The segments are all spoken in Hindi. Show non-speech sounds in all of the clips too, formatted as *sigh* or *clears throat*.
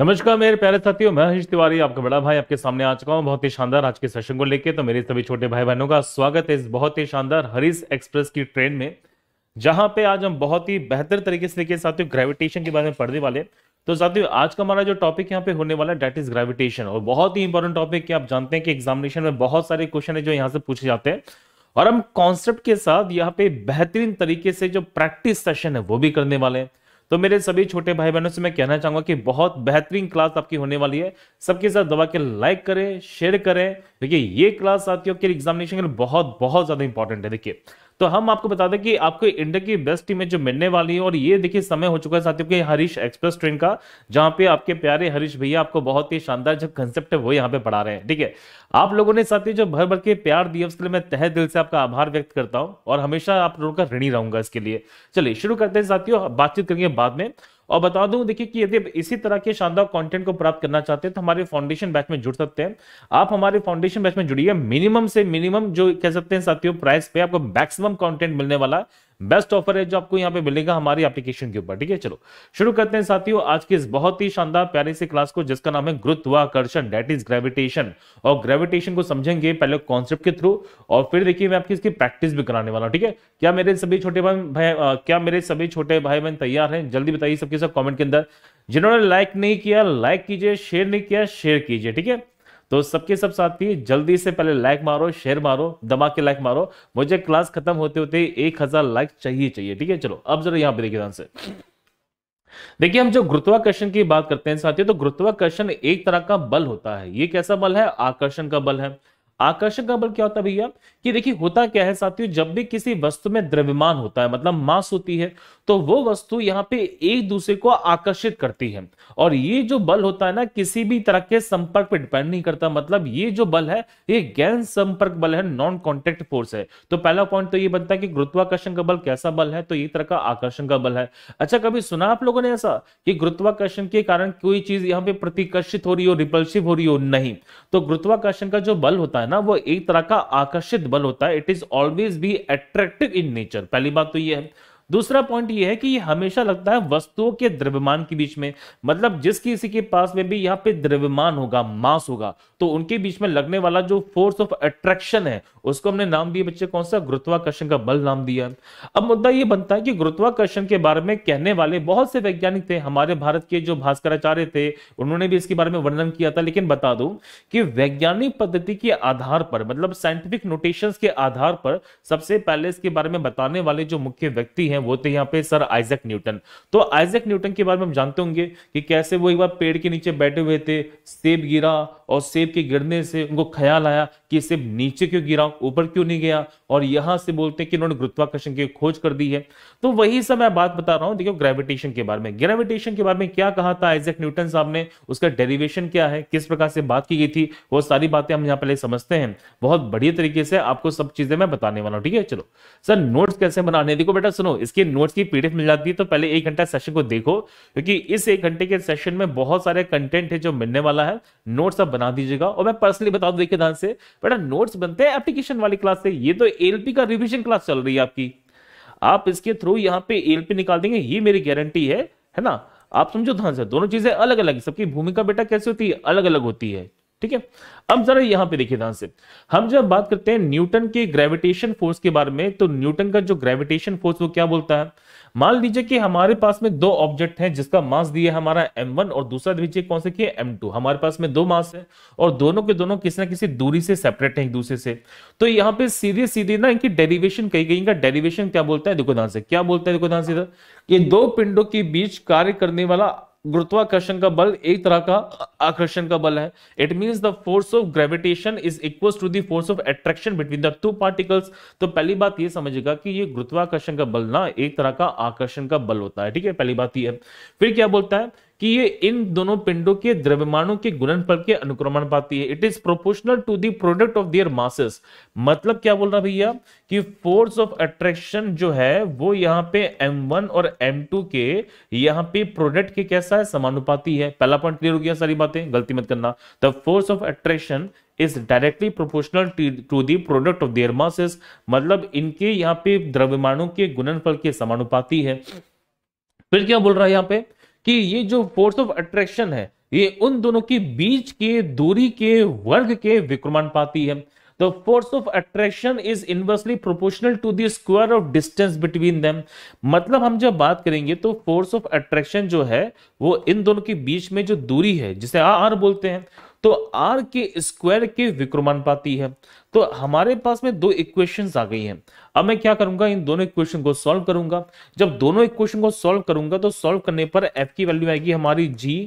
नमस्कार मेरे प्यारे साथियों मैं हरीश तिवारी आपका बड़ा भाई आपके सामने आ चुका हूँ बहुत ही शानदार आज के सेशन को लेके तो मेरे सभी छोटे भाई बहनों का स्वागत है इस बहुत ही शानदार हरीश एक्सप्रेस की ट्रेन में जहां पे आज हम बहुत ही बेहतर तरीके से लेके साथियों ग्रेविटेशन के बारे में पढ़ने वाले तो साथियों आज का हमारा जो टॉपिक यहाँ पे होने वाला है डेट इज ग्रेविटेशन और बहुत ही इंपॉर्टेंट टॉपिक है आप जानते हैं कि एग्जामिनेशन में बहुत सारे क्वेश्चन है जो यहाँ से पूछे जाते हैं और हम कॉन्सेप्ट के साथ यहाँ पे बेहतरीन तरीके से जो प्रैक्टिस सेशन है वो भी करने वाले हैं तो मेरे सभी छोटे भाई बहनों से मैं कहना चाहूंगा कि बहुत बेहतरीन क्लास आपकी होने वाली है सबके साथ दबा के लाइक करें शेयर करें देखिए ये क्लास साथियों के एग्जामिनेशन के लिए बहुत बहुत ज्यादा इंपॉर्टेंट है देखिए तो हम आपको बता दें कि आपको इंडिया की बेस्ट टीमें जो मिलने वाली है और ये देखिए समय हो चुका है साथियों के हरीश एक्सप्रेस ट्रेन का जहां पे आपके प्यारे हरीश भैया आपको बहुत ही शानदार जो कंसेप्ट है वो यहाँ पे पढ़ा रहे हैं ठीक है आप लोगों ने साथियों जो भर भर के प्यार दिया उसके लिए मैं तह दिल से आपका आभार व्यक्त करता हूँ और हमेशा आप लोगों का ऋणी रहूंगा इसके लिए चलिए शुरू करते हैं साथियों बातचीत करेंगे बाद में और बता दूं देखिए कि यदि इसी तरह के शानदार कंटेंट को प्राप्त करना चाहते हैं तो हमारे फाउंडेशन बैच में जुड़ सकते हैं आप हमारे फाउंडेशन बैच में जुड़िए मिनिमम से मिनिमम जो कह सकते हैं साथियों प्राइस पे आपको मैक्सिमम कॉन्टेंट मिलने वाला है बेस्ट ऑफर है जो आपको यहाँ पे मिलेगा हमारी एप्लीकेशन के ऊपर ठीक है चलो शुरू करते हैं साथियों आज की इस बहुत ही शानदार प्यारे से क्लास को जिसका नाम है गुरुत्वाकर्षण डेट इज ग्रेविटेशन और ग्रेविटेशन को समझेंगे पहले कॉन्सेप्ट के थ्रू और फिर देखिए मैं आपकी इसकी प्रैक्टिस भी कराने वाला हूँ ठीक है क्या मेरे सभी छोटे भाई भाई क्या मेरे सभी छोटे भाई बहन तैयार हैं जल्दी बताइए सबके सब कॉमेंट के अंदर जिन्होंने लाइक नहीं किया लाइक कीजिए शेयर नहीं किया शेयर कीजिए ठीक है तो सबके सब साथी जल्दी से पहले लाइक मारो शेयर मारो दबा के लाइक मारो मुझे क्लास खत्म होते होते एक हजार लाइक चाहिए चाहिए ठीक है चलो अब जरा यहाँ पे देखिए ध्यान से देखिए हम जो गुरुत्वाकर्षण की बात करते हैं साथियों तो गुरुत्वाकर्षण एक तरह का बल होता है ये कैसा बल है आकर्षण का बल है आकर्षक का बल क्या होता है भैया कि देखिए होता क्या है साथियों जब भी किसी वस्तु में द्रव्यमान होता है मतलब मास होती है तो वो वस्तु यहाँ पे एक दूसरे को आकर्षित करती है और ये जो बल होता है ना किसी भी तरह के संपर्क पर डिपेंड नहीं करता मतलब ये जो बल है ये गैन संपर्क बल है नॉन कॉन्टेक्ट फोर्स है तो पहला पॉइंट तो ये बनता है कि गुरुत्वाकर्षण का बल कैसा बल है तो ये तरह का आकर्षण का बल है अच्छा कभी सुना आप लोगों ने ऐसा कि गुरुत्वाकर्षण के कारण कोई चीज यहाँ पे प्रतिकर्षित हो रही हो रिपल्सिव हो रही हो नहीं तो गुरुत्वाकर्षण का जो बल होता है ना वो एक तरह का आकर्षित बल होता है it is always be attractive in nature पहली बात तो ये है दूसरा पॉइंट ये है कि ये हमेशा लगता है वस्तुओं के द्रव्यमान के बीच में मतलब जिस किसी के पास में भी यहाँ पे द्रव्यमान होगा मास होगा तो उनके बीच में लगने वाला जो फोर्स ऑफ अट्रैक्शन है उसको हमने नाम दिया बच्चे कौन सा गुरुत्वाकर्षण का बल नाम दिया अब मुद्दा ये बनता है कि गुरुत्वाकर्षण के बारे में कहने वाले बहुत से वैज्ञानिक थे हमारे भारत के जो भास्कराचार्य थे उन्होंने भी इसके बारे में वर्णन किया था लेकिन बता दू कि वैज्ञानिक पद्धति के आधार पर मतलब साइंटिफिक नोटेशन के आधार पर सबसे पहले इसके बारे में बताने वाले जो मुख्य व्यक्ति हैं हैं वो थे यहाँ पे सर आइजक न्यूटन तो आइजक न्यूटन के बारे में हम जानते होंगे कि कैसे वो एक बार पेड़ के नीचे बैठे हुए थे सेब गिरा और सेब के गिरने से उनको ख्याल आया कि सेब नीचे क्यों गिरा ऊपर क्यों नहीं गया और यहाँ से बोलते हैं कि उन्होंने गुरुत्वाकर्षण की खोज कर दी है तो वही सब मैं बात बता रहा हूँ देखियो ग्रेविटेशन के बारे में ग्रेविटेशन के बारे में क्या कहा था आइजक न्यूटन साहब ने उसका डेरिवेशन क्या है किस प्रकार से बात की गई थी वो सारी बातें हम यहाँ पहले समझते हैं बहुत बढ़िया तरीके से आपको सब चीजें मैं बताने वाला हूँ ठीक है चलो सर नोट्स कैसे बनाने देखो बेटा सुनो इसके नोट्स की पीडीएफ मिल जाती है तो पहले एक घंटा सेशन को देखो क्योंकि इस एक घंटे के सेशन में बहुत सारे कंटेंट है जो मिलने वाला है नोट्स आप बना दीजिएगा और मैं पर्सनली बता दू देखिए ध्यान से बेटा नोट्स बनते हैं एप्लीकेशन वाली क्लास से ये तो एलपी का रिविजन क्लास चल रही है आपकी आप इसके थ्रू यहाँ पे एलपी निकाल देंगे ये मेरी गारंटी है है ना आप समझो ध्यान से दोनों चीजें अलग अलग सबकी भूमिका बेटा कैसे होती है अलग अलग होती है ठीक है अब जरा यहां पे देखिए ध्यान से हम जब बात करते हैं न्यूटन के ग्रेविटेशन फोर्स के बारे में तो न्यूटन का जो ग्रेविटेशन फोर्स वो क्या बोलता है मान लीजिए कि हमारे पास में दो ऑब्जेक्ट हैं जिसका मास दिया हमारा m1 और दूसरा दीजिए कौन से किया m2 हमारे पास में दो मास है और दोनों के दोनों किसी ना किसी दूरी से सेपरेट है एक दूसरे से तो यहाँ पे सीधे सीधे ना इनकी डेरिवेशन कही गई डेरिवेशन क्या बोलता है देखो ध्यान से क्या बोलता है देखो ध्यान से ये दो पिंडों के बीच कार्य करने वाला गुरुत्वाकर्षण का बल एक तरह का आकर्षण का बल है it mean the force of gravitation is equal to दोर्स force of attraction between the two particles तो पहली बात ये समझेगा कि ये गुरुत्वाकर्षण का बल ना एक तरह का आकर्षण का बल होता है ठीक है पहली बात ये फिर क्या बोलता है कि ये इन दोनों पिंडों के द्रव्यमानों के गुणनफल के अनुक्रमण पाती है it is proportional to the product of their masses मतलब क्या बोल रहा भैया कि फोर्स ऑफ अट्रैक्शन जो है वो यहाँ पे m1 और m2 के यहाँ पे प्रोडक्ट के कैसा है समानुपाती है पहला पॉइंट क्लियर हो गया सारी बातें गलती मत करना the force of attraction is directly proportional to the product of their masses मतलब इनके यहाँ पे द्रव्यमानों के गुणनफल के समानुपाती है फिर क्या बोल रहा है यहाँ पे कि ये जो फोर्स ऑफ अट्रैक्शन है ये उन दोनों के बीच के दूरी के वर्ग के विक्रमानुपाती है the force of attraction is inversely proportional to the square of distance between them मतलब हम जब बात करेंगे तो फोर्स ऑफ अट्रैक्शन जो है वो इन दोनों के बीच में जो दूरी है जिसे आर बोलते हैं तो आर के स्क्वायर के विक्रमानुपाती है तो हमारे पास में दो इक्वेशंस आ गई हैं अब मैं क्या करूंगा इन दोनों इक्वेशन को सॉल्व करूंगा जब दोनों इक्वेशन को सॉल्व करूंगा तो सॉल्व करने पर एफ की वैल्यू आएगी हमारी जी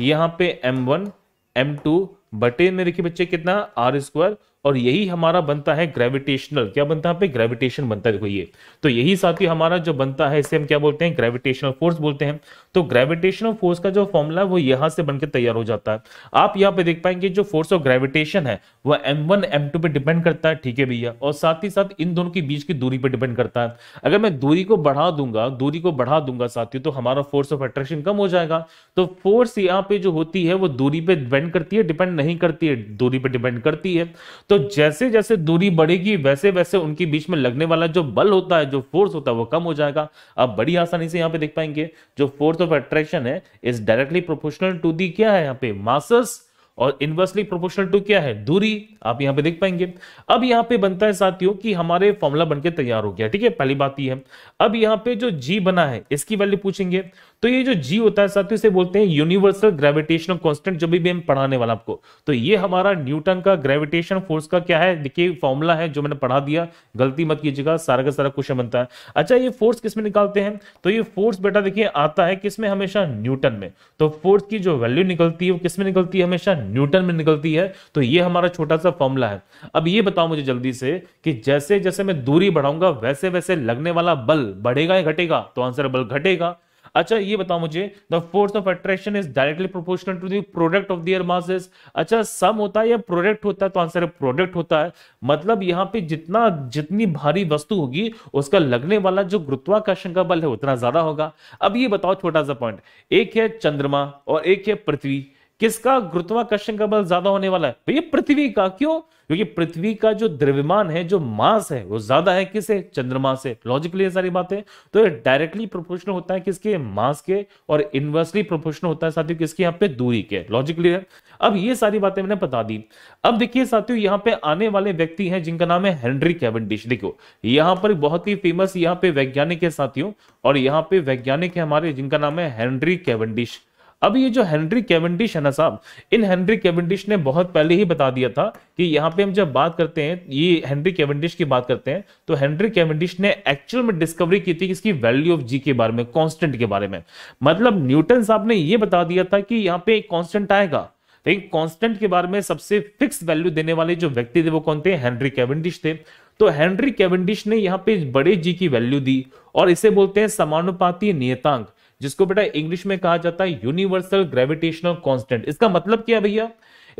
यहाँ पे एम वन एम टू बटे में देखिए बच्चे कितना आर स्क्वायर और यही हमारा बनता है ग्रेविटेशनल क्या बनता है पे ग्रेविटेशन बनता है देखो ये तो यही साथी हमारा जो बनता है इसे हम क्या बोलते हैं ग्रेविटेशनल फोर्स बोलते हैं तो ग्रेविटेशनल फोर्स का जो फॉर्मूला है वो यहां से बनकर तैयार हो जाता है आप यहाँ पे देख पाएंगे जो फोर्स ऑफ ग्रेविटेशन है वो एम वन पे डिपेंड करता है ठीक है भैया और साथ ही साथ इन दोनों के बीच की दूरी पर डिपेंड करता है अगर मैं दूरी को बढ़ा दूंगा दूरी को बढ़ा दूंगा साथियों तो हमारा फोर्स ऑफ अट्रैक्शन कम हो जाएगा तो फोर्स यहाँ पे जो होती है वो दूरी पे डिपेंड करती है डिपेंड नहीं करती है दूरी पे डिपेंड करती है तो तो जैसे जैसे दूरी बढ़ेगी वैसे वैसे उनके बीच में लगने वाला जो बल होता है जो फोर्स होता है वो कम हो जाएगा आप बड़ी आसानी से यहां पे देख पाएंगे जो फोर्स ऑफ अट्रैक्शन है is directly proportional to the क्या है यहाँ पे मासस और इनवर्सली प्रोपोर्शनल टू क्या है दूरी आप यहां पे देख पाएंगे अब यहां पे बनता है साथियों कि हमारे फॉर्मूला बनके तैयार हो गया ठीक है पहली बात तो यह है अब यहां पे जो जी बना है इसकी वैल्यू पूछेंगे तो ये जो जी होता है साथियों से बोलते हैं यूनिवर्सल ग्रेविटेशनल कांस्टेंट जो भी, हम पढ़ाने वाला आपको तो ये हमारा न्यूटन का ग्रेविटेशन फोर्स का क्या है देखिए फॉर्मूला है जो मैंने पढ़ा दिया गलती मत कीजिएगा सारा का सारा क्वेश्चन बनता है अच्छा ये फोर्स किसमें निकालते हैं तो ये फोर्स बेटा देखिए आता है किसमें हमेशा न्यूटन में तो फोर्स की जो वैल्यू निकलती है वो किसमें निकलती है हमेशा न्यूटन में निकलती है तो ये हमारा छोटा सा फॉर्मूला है अब ये बताओ मुझे जल्दी से कि जैसे जैसे मैं दूरी बढ़ाऊंगा वैसे वैसे लगने वाला बल बढ़ेगा या घटेगा तो आंसर बल घटेगा अच्छा ये बताओ मुझे the force of attraction is directly proportional to the product of their masses अच्छा सम होता है या प्रोडक्ट होता है तो आंसर है प्रोडक्ट होता है मतलब यहाँ पे जितना जितनी भारी वस्तु होगी उसका लगने वाला जो गुरुत्वाकर्षण का बल है उतना ज्यादा होगा अब ये बताओ छोटा सा पॉइंट एक है चंद्रमा और एक है पृथ्वी किसका गुरुत्वाकर्षण का बल ज्यादा होने वाला है भैया तो पृथ्वी का क्यों क्योंकि पृथ्वी का जो द्रव्यमान है जो मास है वो ज्यादा है किसे चंद्रमा से लॉजिकली ये सारी बातें तो ये डायरेक्टली प्रोपोर्शनल होता है किसके मास के और इनवर्सली प्रोपोर्शनल होता है साथियों किसके यहाँ पे दूरी के लॉजिकली है अब ये सारी बातें मैंने बता दी अब देखिए साथियों यहाँ पे आने वाले व्यक्ति हैं जिनका नाम है हेनरी कैवेंडिश देखो यहाँ पर बहुत ही फेमस यहाँ पे वैज्ञानिक है साथियों और यहाँ पे वैज्ञानिक है हमारे जिनका नाम है हेनरी कैवेंडिश अब ये जो हेनरी कैवेंडिश है ना साहब इन हेनरी कैवेंडिश ने बहुत पहले ही बता दिया था कि यहाँ पे हम जब बात करते हैं ये हेनरी कैवेंडिश की बात करते हैं तो हेनरी कैवेंडिश ने एक्चुअल में डिस्कवरी की थी इसकी वैल्यू ऑफ जी के बारे में कॉन्स्टेंट के बारे में मतलब न्यूटन साहब ने ये बता दिया था कि यहाँ पे एक कॉन्स्टेंट आएगा लेकिन कॉन्स्टेंट के बारे में सबसे फिक्स वैल्यू देने वाले जो व्यक्ति थे वो कौन थे हेनरी कैवेंडिश थे तो हेनरी कैवेंडिश ने यहाँ पे बड़े जी की वैल्यू दी और इसे बोलते हैं समानुपाती नियतांक जिसको बेटा इंग्लिश में कहा जाता है यूनिवर्सल ग्रेविटेशनल कांस्टेंट इसका मतलब क्या भैया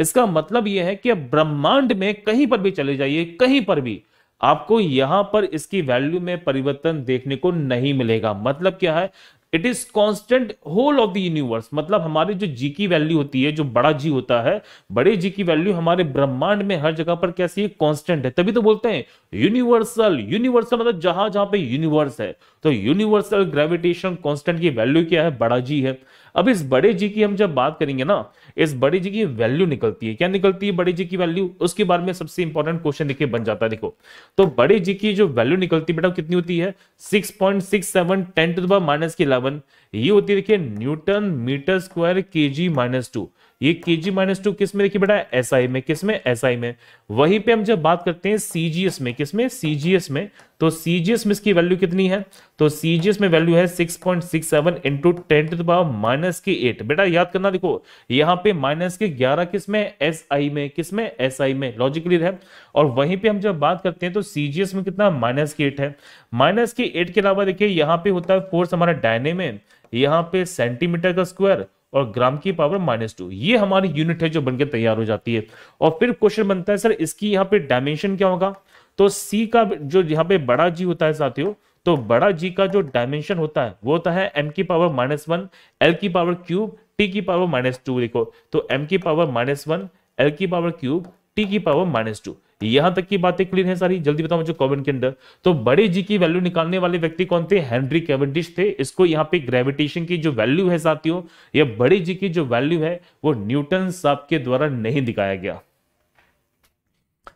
इसका मतलब यह है कि ब्रह्मांड में कहीं पर भी चले जाइए कहीं पर भी आपको यहां पर इसकी वैल्यू में परिवर्तन देखने को नहीं मिलेगा मतलब क्या है it is constant whole of the universe मतलब हमारे जो जी की वैल्यू होती है जो बड़ा जी होता है बड़े जी की वैल्यू हमारे ब्रह्मांड में हर जगह पर कैसी है कॉन्स्टेंट है तभी तो बोलते हैं यूनिवर्सल यूनिवर्सल मतलब जहां जहां पे यूनिवर्स है तो यूनिवर्सल ग्रेविटेशन कॉन्स्टेंट की वैल्यू क्या है बड़ा जी है अब इस बड़े जी की हम जब बात करेंगे ना इस बड़े जी की वैल्यू निकलती है क्या निकलती है बड़े जी की वैल्यू उसके बारे में सबसे इंपॉर्टेंट क्वेश्चन देखिए बन जाता है देखो तो बड़े जी की जो वैल्यू निकलती है बेटा कितनी होती है six point six seven ten to minus की इलेवन ये होती है देखिए न्यूटन मीटर स्क्वायर के जी माइनस टू ये के जी माइनस टू किस में देखिए बेटा एस SI में किस में एस SI में वहीं पे हम जब बात करते हैं सीजीएस में किस में सीजीएस में तो सीजीएस में इसकी वैल्यू कितनी है तो सीजीएस में वैल्यू है 6.67 point six seven into ten to the power minus के एट बेटा याद करना देखो यहाँ पे माइनस के 11 किस में एस SI में किस में एस में लॉजिकली है और वहीं पे हम जब बात करते हैं तो सीजीएस में कितना माइनस के एट है माइनस के एट के अलावा देखिए यहाँ पे होता है फोर्स हमारा डायने में यहाँ पे सेंटीमीटर का स्क्वायर और ग्राम की पावर माइनस टू ये हमारी यूनिट है जो बनकर तैयार हो जाती है और फिर क्वेश्चन बनता है सर इसकी यहाँ पे डायमेंशन क्या होगा तो सी का जो यहाँ पे बड़ा जी होता है साथियों तो बड़ा जी का जो डायमेंशन होता है वो होता है एम की पावर माइनस वन एल की पावर क्यूब टी की पावर माइनस टू देखो तो एम की पावर माइनस वन एल की पावर क्यूब टी की पावर माइनस टू यहां तक की बातें क्लियर है सारी जल्दी बताओ मुझे कॉमेंट के अंदर तो बड़े जी की वैल्यू निकालने वाले व्यक्ति कौन थे हेनरी कैवेंडिश थे इसको यहाँ पे ग्रेविटेशन की जो वैल्यू है साथियों या बड़े जी की जो वैल्यू है वो न्यूटन साहब के द्वारा नहीं दिखाया गया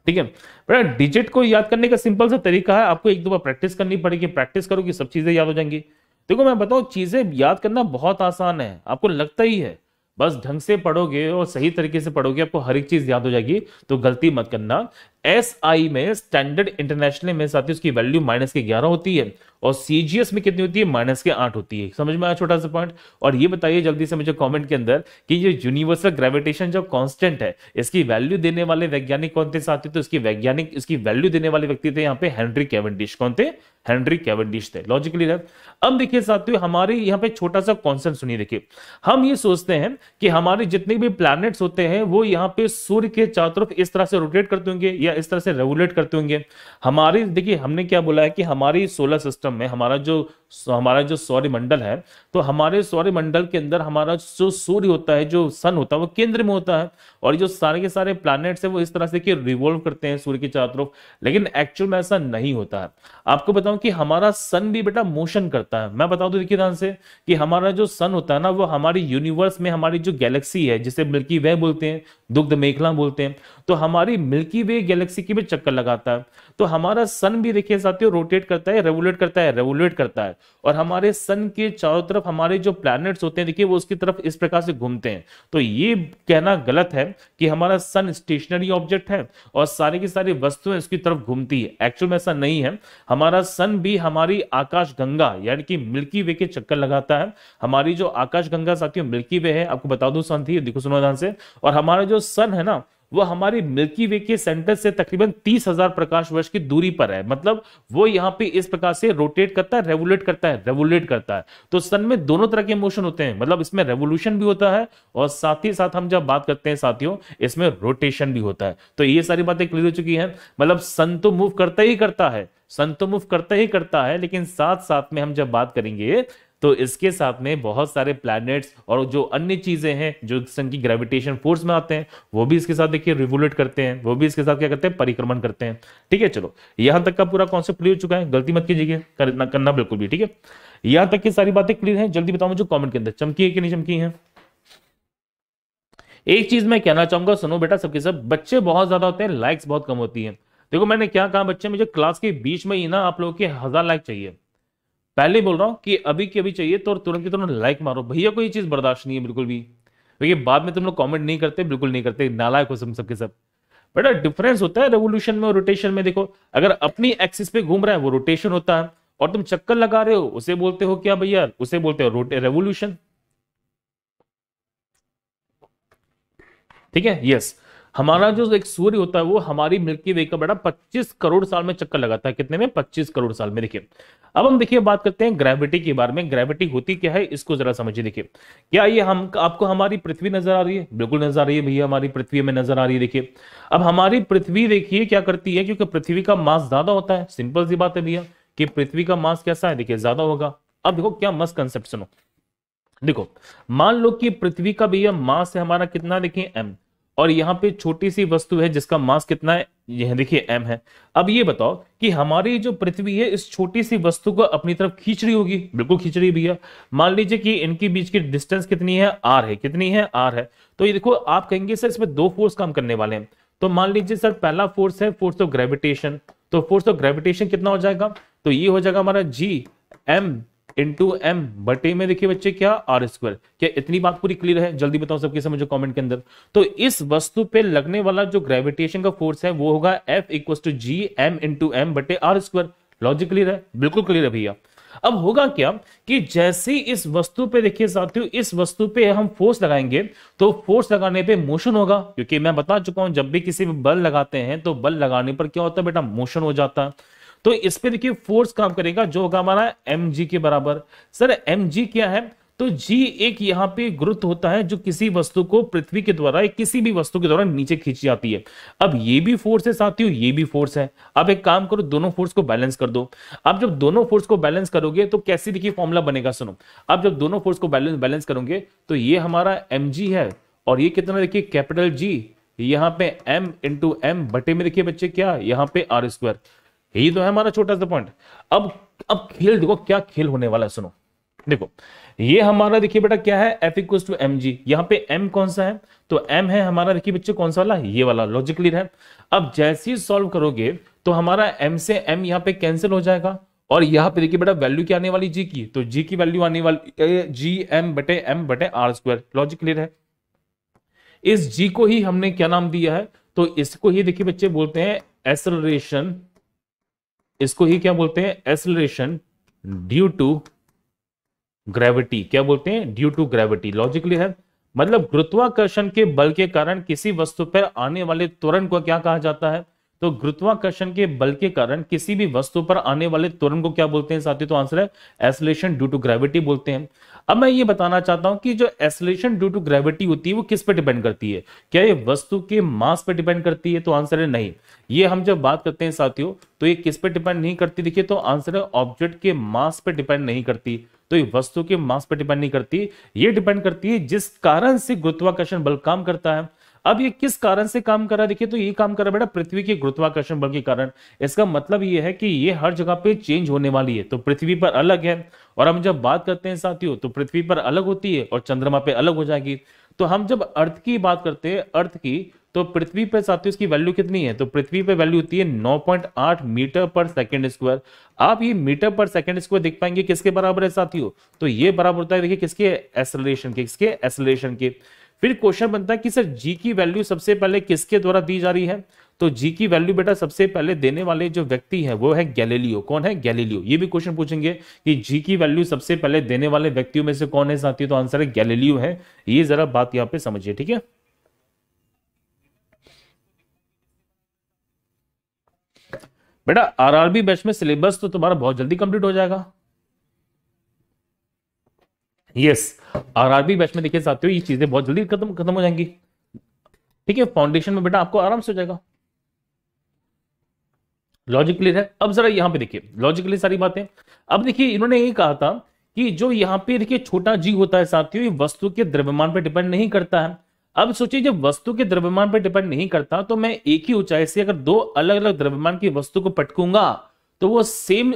ठीक है बड़ा डिजिट को याद करने का सिंपल सा तरीका है आपको एक दो बार प्रैक्टिस करनी पड़ेगी प्रैक्टिस करोगे सब चीजें याद हो जाएंगी देखो मैं बताऊं चीजें याद करना बहुत आसान है आपको लगता ही है बस ढंग से पढ़ोगे और सही तरीके से पढ़ोगे आपको हर एक चीज याद हो जाएगी तो गलती मत करना एस आई में स्टैंडर्ड इंटरनेशनल में साथी उसकी वैल्यू माइनस के ग्यारह होती है और सीजीएस में कितनी होती है माइनस के आठ होती है समझ में आया छोटा सा पॉइंट और ये बताइए जल्दी से मुझे कमेंट के अंदर कि ये यूनिवर्सल ग्रेविटेशन जो कांस्टेंट है इसकी वैल्यू देने वाले वैज्ञानिक कौन थे साथ ही तो इसकी वैज्ञानिक इसकी वैल्यू देने वाले व्यक्ति थे यहाँ पे हेनरी कैवेंडिश कौन थे हेनरी कैवेंडिश थे लॉजिकली राइट अब देखिए साथियों हमारे यहाँ पे छोटा सा कॉन्सेप्ट सुनिए देखिए हम ये सोचते हैं कि हमारे जितने भी प्लैनेट्स होते हैं वो यहाँ पे सूर्य के चारों तरफ इस तरह से रोटेट करते होंगे या इस तरह से रेगुलेट करते होंगे हमारी देखिए हमने क्या बोला है कि हमारी सोलर सिस्टम में हमारा जो हमारा जो सौर्यमंडल है तो हमारे सौर्यमंडल के अंदर हमारा जो सूर्य होता है जो सन होता है वो केंद्र में होता है और जो सारे के सारे प्लैनेट्स है वो इस तरह से कि रिवॉल्व करते हैं सूर्य के चारों तरफ लेकिन एक्चुअल में ऐसा नहीं होता है आपको बताऊं कि हमारा सन भी बेटा मोशन करता है मैं बता तो देखिए ध्यान से कि हमारा जो सन होता है ना वो हमारी यूनिवर्स में हमारी जो गैलेक्सी है जिसे मिल्की वे बोलते हैं दुग्ध मेखला बोलते हैं तो हमारी मिल्की वे गैलेक्सी की भी चक्कर लगाता है तो हमारा सन भी देखिए साथियों रोटेट करता है रेवोलेट करता है रेवोलेट करता है और हमारे सन के चारों तरफ हमारे जो प्लैनेट्स होते हैं देखिए वो उसकी तरफ इस प्रकार से घूमते हैं तो ये कहना गलत है कि हमारा सन स्टेशनरी ऑब्जेक्ट है और सारी की सारी वस्तुएं उसकी तरफ घूमती है एक्चुअल में ऐसा नहीं है हमारा सन भी हमारी आकाश गंगा यानी कि मिल्की वे के चक्कर लगाता है हमारी जो आकाश गंगा साथियों मिल्की वे है आपको बता दू सन थी देखो सुनो ध्यान से और हमारा जो सन है ना वह हमारी मिल्की वे के सेंटर से तकरीबन तीस हजार प्रकाश वर्ष की दूरी पर है मतलब वो यहाँ पे इस प्रकार से रोटेट करता है रेवोलेट करता है रेवोलेट करता है तो सन में दोनों तरह के मोशन होते हैं मतलब इसमें रेवोल्यूशन भी होता है और साथ ही साथ हम जब बात करते हैं साथियों इसमें रोटेशन भी होता है तो ये सारी बातें क्लियर हो चुकी है मतलब सन तो मूव करता ही करता है सन तो मूव करता ही करता है लेकिन साथ साथ में हम जब बात करेंगे तो इसके साथ में बहुत सारे प्लैनेट्स और जो अन्य चीज़ें हैं जो सन की ग्रेविटेशन फोर्स में आते हैं वो भी इसके साथ देखिए रिवोल्यूट करते हैं वो भी इसके साथ क्या करते हैं परिक्रमण करते हैं ठीक है चलो यहाँ तक का पूरा कॉन्सेप्ट क्लियर हो चुका है गलती मत कीजिए करना बिल्कुल भी ठीक है यहाँ तक की सारी बातें क्लियर है जल्दी बताओ मुझे कॉमेंट के अंदर चमकी है कि नहीं चमकी है एक चीज मैं कहना चाहूंगा सुनो बेटा सबके सब बच्चे बहुत ज्यादा होते हैं लाइक्स बहुत कम होती है देखो मैंने क्या कहा बच्चे मुझे क्लास के बीच में ही ना आप लोगों के हजार लाइक चाहिए पहले ही बोल रहा हूं कि अभी की अभी चाहिए तो तुरंत की तुरंत लाइक मारो भैया को ये चीज बर्दाश्त नहीं है बिल्कुल भी भैया बाद में तुम लोग कॉमेंट नहीं करते बिल्कुल नहीं करते नालायक हो सब सबके सब बेटा डिफरेंस होता है रेवोल्यूशन में और रोटेशन में देखो अगर अपनी एक्सिस पे घूम रहा है वो रोटेशन होता है और तुम चक्कर लगा रहे हो उसे बोलते हो क्या भैया उसे बोलते हो रेवोल्यूशन ठीक है यस yes. हमारा जो एक सूर्य होता है वो हमारी मिल्की वे का बेटा 25 करोड़ साल में चक्कर लगाता है कितने में 25 करोड़ साल में देखिए अब हम देखिए बात करते हैं ग्रेविटी के बारे में ग्रेविटी होती क्या है इसको जरा समझिए देखिए क्या ये हम आपको हमारी पृथ्वी नजर आ रही है बिल्कुल नजर आ रही है भैया हमारी पृथ्वी में नजर आ रही है देखिए अब हमारी पृथ्वी देखिए क्या करती है क्योंकि पृथ्वी का मास ज्यादा होता है सिंपल सी बात है भैया कि पृथ्वी का मास कैसा है देखिए ज्यादा होगा अब देखो क्या मस्त कंसेप्ट सुनो देखो मान लो कि पृथ्वी का भैया मास है हमारा कितना देखिए एम और यहाँ पे छोटी सी वस्तु है जिसका मास कितना है यह देखिए एम है अब ये बताओ कि हमारी जो पृथ्वी है इस छोटी सी वस्तु को अपनी तरफ खींच रही होगी बिल्कुल खींच रही भैया मान लीजिए कि इनके बीच की डिस्टेंस कितनी है आर है कितनी है आर है तो ये देखो आप कहेंगे सर इसमें दो फोर्स काम करने वाले हैं तो मान लीजिए सर पहला फोर्स है फोर्स ऑफ ग्रेविटेशन तो फोर्स ऑफ ग्रेविटेशन कितना हो जाएगा तो ये हो जाएगा हमारा जी एम इंटू एम बटे में देखिए बच्चे क्या आर स्क्वायर क्या इतनी बात पूरी क्लियर है जल्दी बताओ सबके समझो कमेंट के अंदर तो इस वस्तु पे लगने वाला जो ग्रेविटेशन का फोर्स है वो होगा F equal to G M into M बटे आर स्क्वायर लॉजिक क्लियर है बिल्कुल क्लियर है भैया अब होगा क्या कि जैसे इस वस्तु पे देखिए साथियों इस वस्तु पे हम फोर्स लगाएंगे तो फोर्स लगाने पे मोशन होगा क्योंकि मैं बता चुका हूं जब भी किसी पे बल लगाते हैं तो बल लगाने पर क्या होता है बेटा मोशन हो जाता है तो इस पर देखिए फोर्स काम करेगा जो होगा हमारा एम के बराबर सर एम क्या है तो जी एक यहाँ पे गुरुत्व होता है जो किसी वस्तु को पृथ्वी के द्वारा किसी भी वस्तु के द्वारा नीचे खींची जाती है अब ये भी फोर्स है साथियों ये भी फोर्स है अब एक काम करो दोनों फोर्स को बैलेंस कर दो अब जब दोनों फोर्स को बैलेंस करोगे तो कैसी देखिए फॉर्मूला बनेगा सुनो अब जब दोनों फोर्स को बैलेंस बैलेंस करोगे तो ये हमारा एम है और ये कितना देखिए कैपिटल जी यहाँ पे m इंटू एम बटे में देखिए बच्चे क्या यहां पे आर स्क्वायर यही तो है हमारा छोटा सा पॉइंट अब अब खेल देखो क्या खेल होने वाला है सुनो देखो ये हमारा देखिए बेटा क्या है F equal to M G यहाँ पे एम कौन सा है तो एम है हमारा देखिए बच्चे कौन सा वाला ये वाला लॉजिकली है अब जैसे ही सॉल्व करोगे तो हमारा एम से एम यहाँ पे कैंसिल हो जाएगा और यहाँ पे देखिए बेटा वैल्यू क्या आने वाली जी की तो जी की वैल्यू आने वाली जी एम बटे एम बटे आर स्क्वायर लॉजिक क्लियर है इस जी को ही हमने क्या नाम दिया है तो इसको ही देखिए बच्चे बोलते हैं एसलरेशन इसको ही क्या बोलते हैं एसलेशन ड्यू टू ग्रेविटी क्या बोलते हैं ड्यू टू ग्रेविटी लॉजिकली है मतलब गुरुत्वाकर्षण के बल के कारण किसी वस्तु पर आने वाले त्वरण को क्या कहा जाता है तो गुरुत्वाकर्षण के बल के कारण किसी भी वस्तु पर आने वाले त्वरण को क्या बोलते हैं साथियों तो आंसर है एसलेशन ड्यू टू ग्रेविटी बोलते हैं अब मैं ये बताना चाहता हूं कि जो एसोलेशन ड्यू टू ग्रेविटी होती है वो किस पे डिपेंड करती है क्या ये वस्तु के मास पे डिपेंड करती है तो आंसर है नहीं ये हम जब बात करते हैं साथियों तो ये किस पे डिपेंड नहीं करती देखिए तो आंसर है ऑब्जेक्ट के मास पे डिपेंड नहीं करती तो ये वस्तु के मास पे डिपेंड नहीं करती ये डिपेंड करती है जिस कारण से गुरुत्वाकर्षण बल काम करता है अब ये किस कारण से काम कर रहा है देखिए तो ये काम कर रहा है बेटा पृथ्वी के गुरुत्वाकर्षण बल के कारण इसका मतलब ये है कि ये हर जगह पे चेंज होने वाली है तो पृथ्वी पर अलग है और हम जब बात करते हैं साथियों तो पृथ्वी पर अलग होती है और चंद्रमा पे अलग हो जाएगी तो हम जब अर्थ की बात करते हैं अर्थ की तो पृथ्वी पर साथियों इसकी वैल्यू कितनी है तो पृथ्वी पर वैल्यू होती है 9.8 मीटर पर सेकंड स्क्वायर आप ये मीटर पर सेकंड स्क्वायर देख पाएंगे किसके बराबर है साथियों तो ये बराबर होता है देखिए किसके एसलेशन के किसके एसलेशन के फिर क्वेश्चन बनता है कि सर जी की वैल्यू सबसे पहले किसके द्वारा दी जा रही है तो जी की वैल्यू बेटा सबसे पहले देने वाले जो व्यक्ति है वो है गैलेलियो कौन है गैलीलियो ये भी क्वेश्चन पूछेंगे कि जी की वैल्यू सबसे पहले देने वाले व्यक्तियों में से कौन है साथी तो आंसर है गैलेलियो है ये जरा बात यहां पे समझिए ठीक है बेटा आरआरबी बैच में सिलेबस तो तुम्हारा बहुत जल्दी कंप्लीट हो जाएगा यस आरआरबी बैच में देखिए साथियों ये चीजें बहुत जल्दी खत्म खत्म हो जाएंगी ठीक है फाउंडेशन में बेटा आपको आराम से हो जाएगा लॉजिक क्लियर है अब जरा यहां पे देखिए लॉजिकली सारी बातें अब देखिए इन्होंने ये कहा था कि जो यहाँ पे देखिए छोटा जी होता है साथियों वस्तु के द्रव्यमान पर डिपेंड नहीं करता है अब सोचिए जब वस्तु के द्रव्यमान पर डिपेंड नहीं करता तो मैं एक ही ऊंचाई से अगर दो अलग अलग द्रव्यमान की वस्तु को पटकूंगा तो वो सेम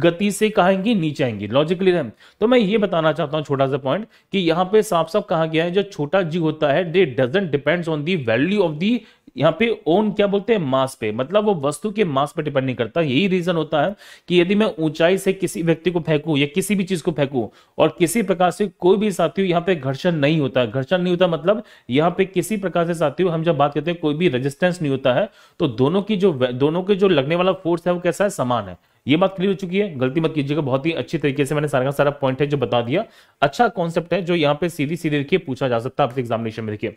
गति से कहांगी नीचे आएंगी लॉजिकली रैम तो मैं ये बताना चाहता हूं छोटा सा पॉइंट कि यहां पे साफ साफ कहा गया है जो छोटा जी होता है they doesn't depends on the value of the यहाँ पे ओन क्या बोलते हैं मास पे मतलब वो वस्तु के मास पे डिपेंड नहीं करता यही रीजन होता है कि यदि मैं ऊंचाई से किसी व्यक्ति को फेंकू या किसी भी चीज को फेंकू और किसी प्रकार से कोई भी साथी यहाँ पे घर्षण नहीं होता घर्षण नहीं होता मतलब यहाँ पे किसी प्रकार से साथी हम जब बात करते हैं कोई भी रजिस्टेंस नहीं होता है तो दोनों की जो दोनों के जो लगने वाला फोर्स है वो कैसा है समान है ये बात क्लियर हो चुकी है गलती मत कीजिएगा बहुत ही अच्छी तरीके से मैंने सारा सारा पॉइंट है जो बता दिया अच्छा कॉन्सेप्ट है जो यहाँ पे सीधी सीधी देखिए पूछा जा सकता है आपसे एग्जामिनेशन में देखिए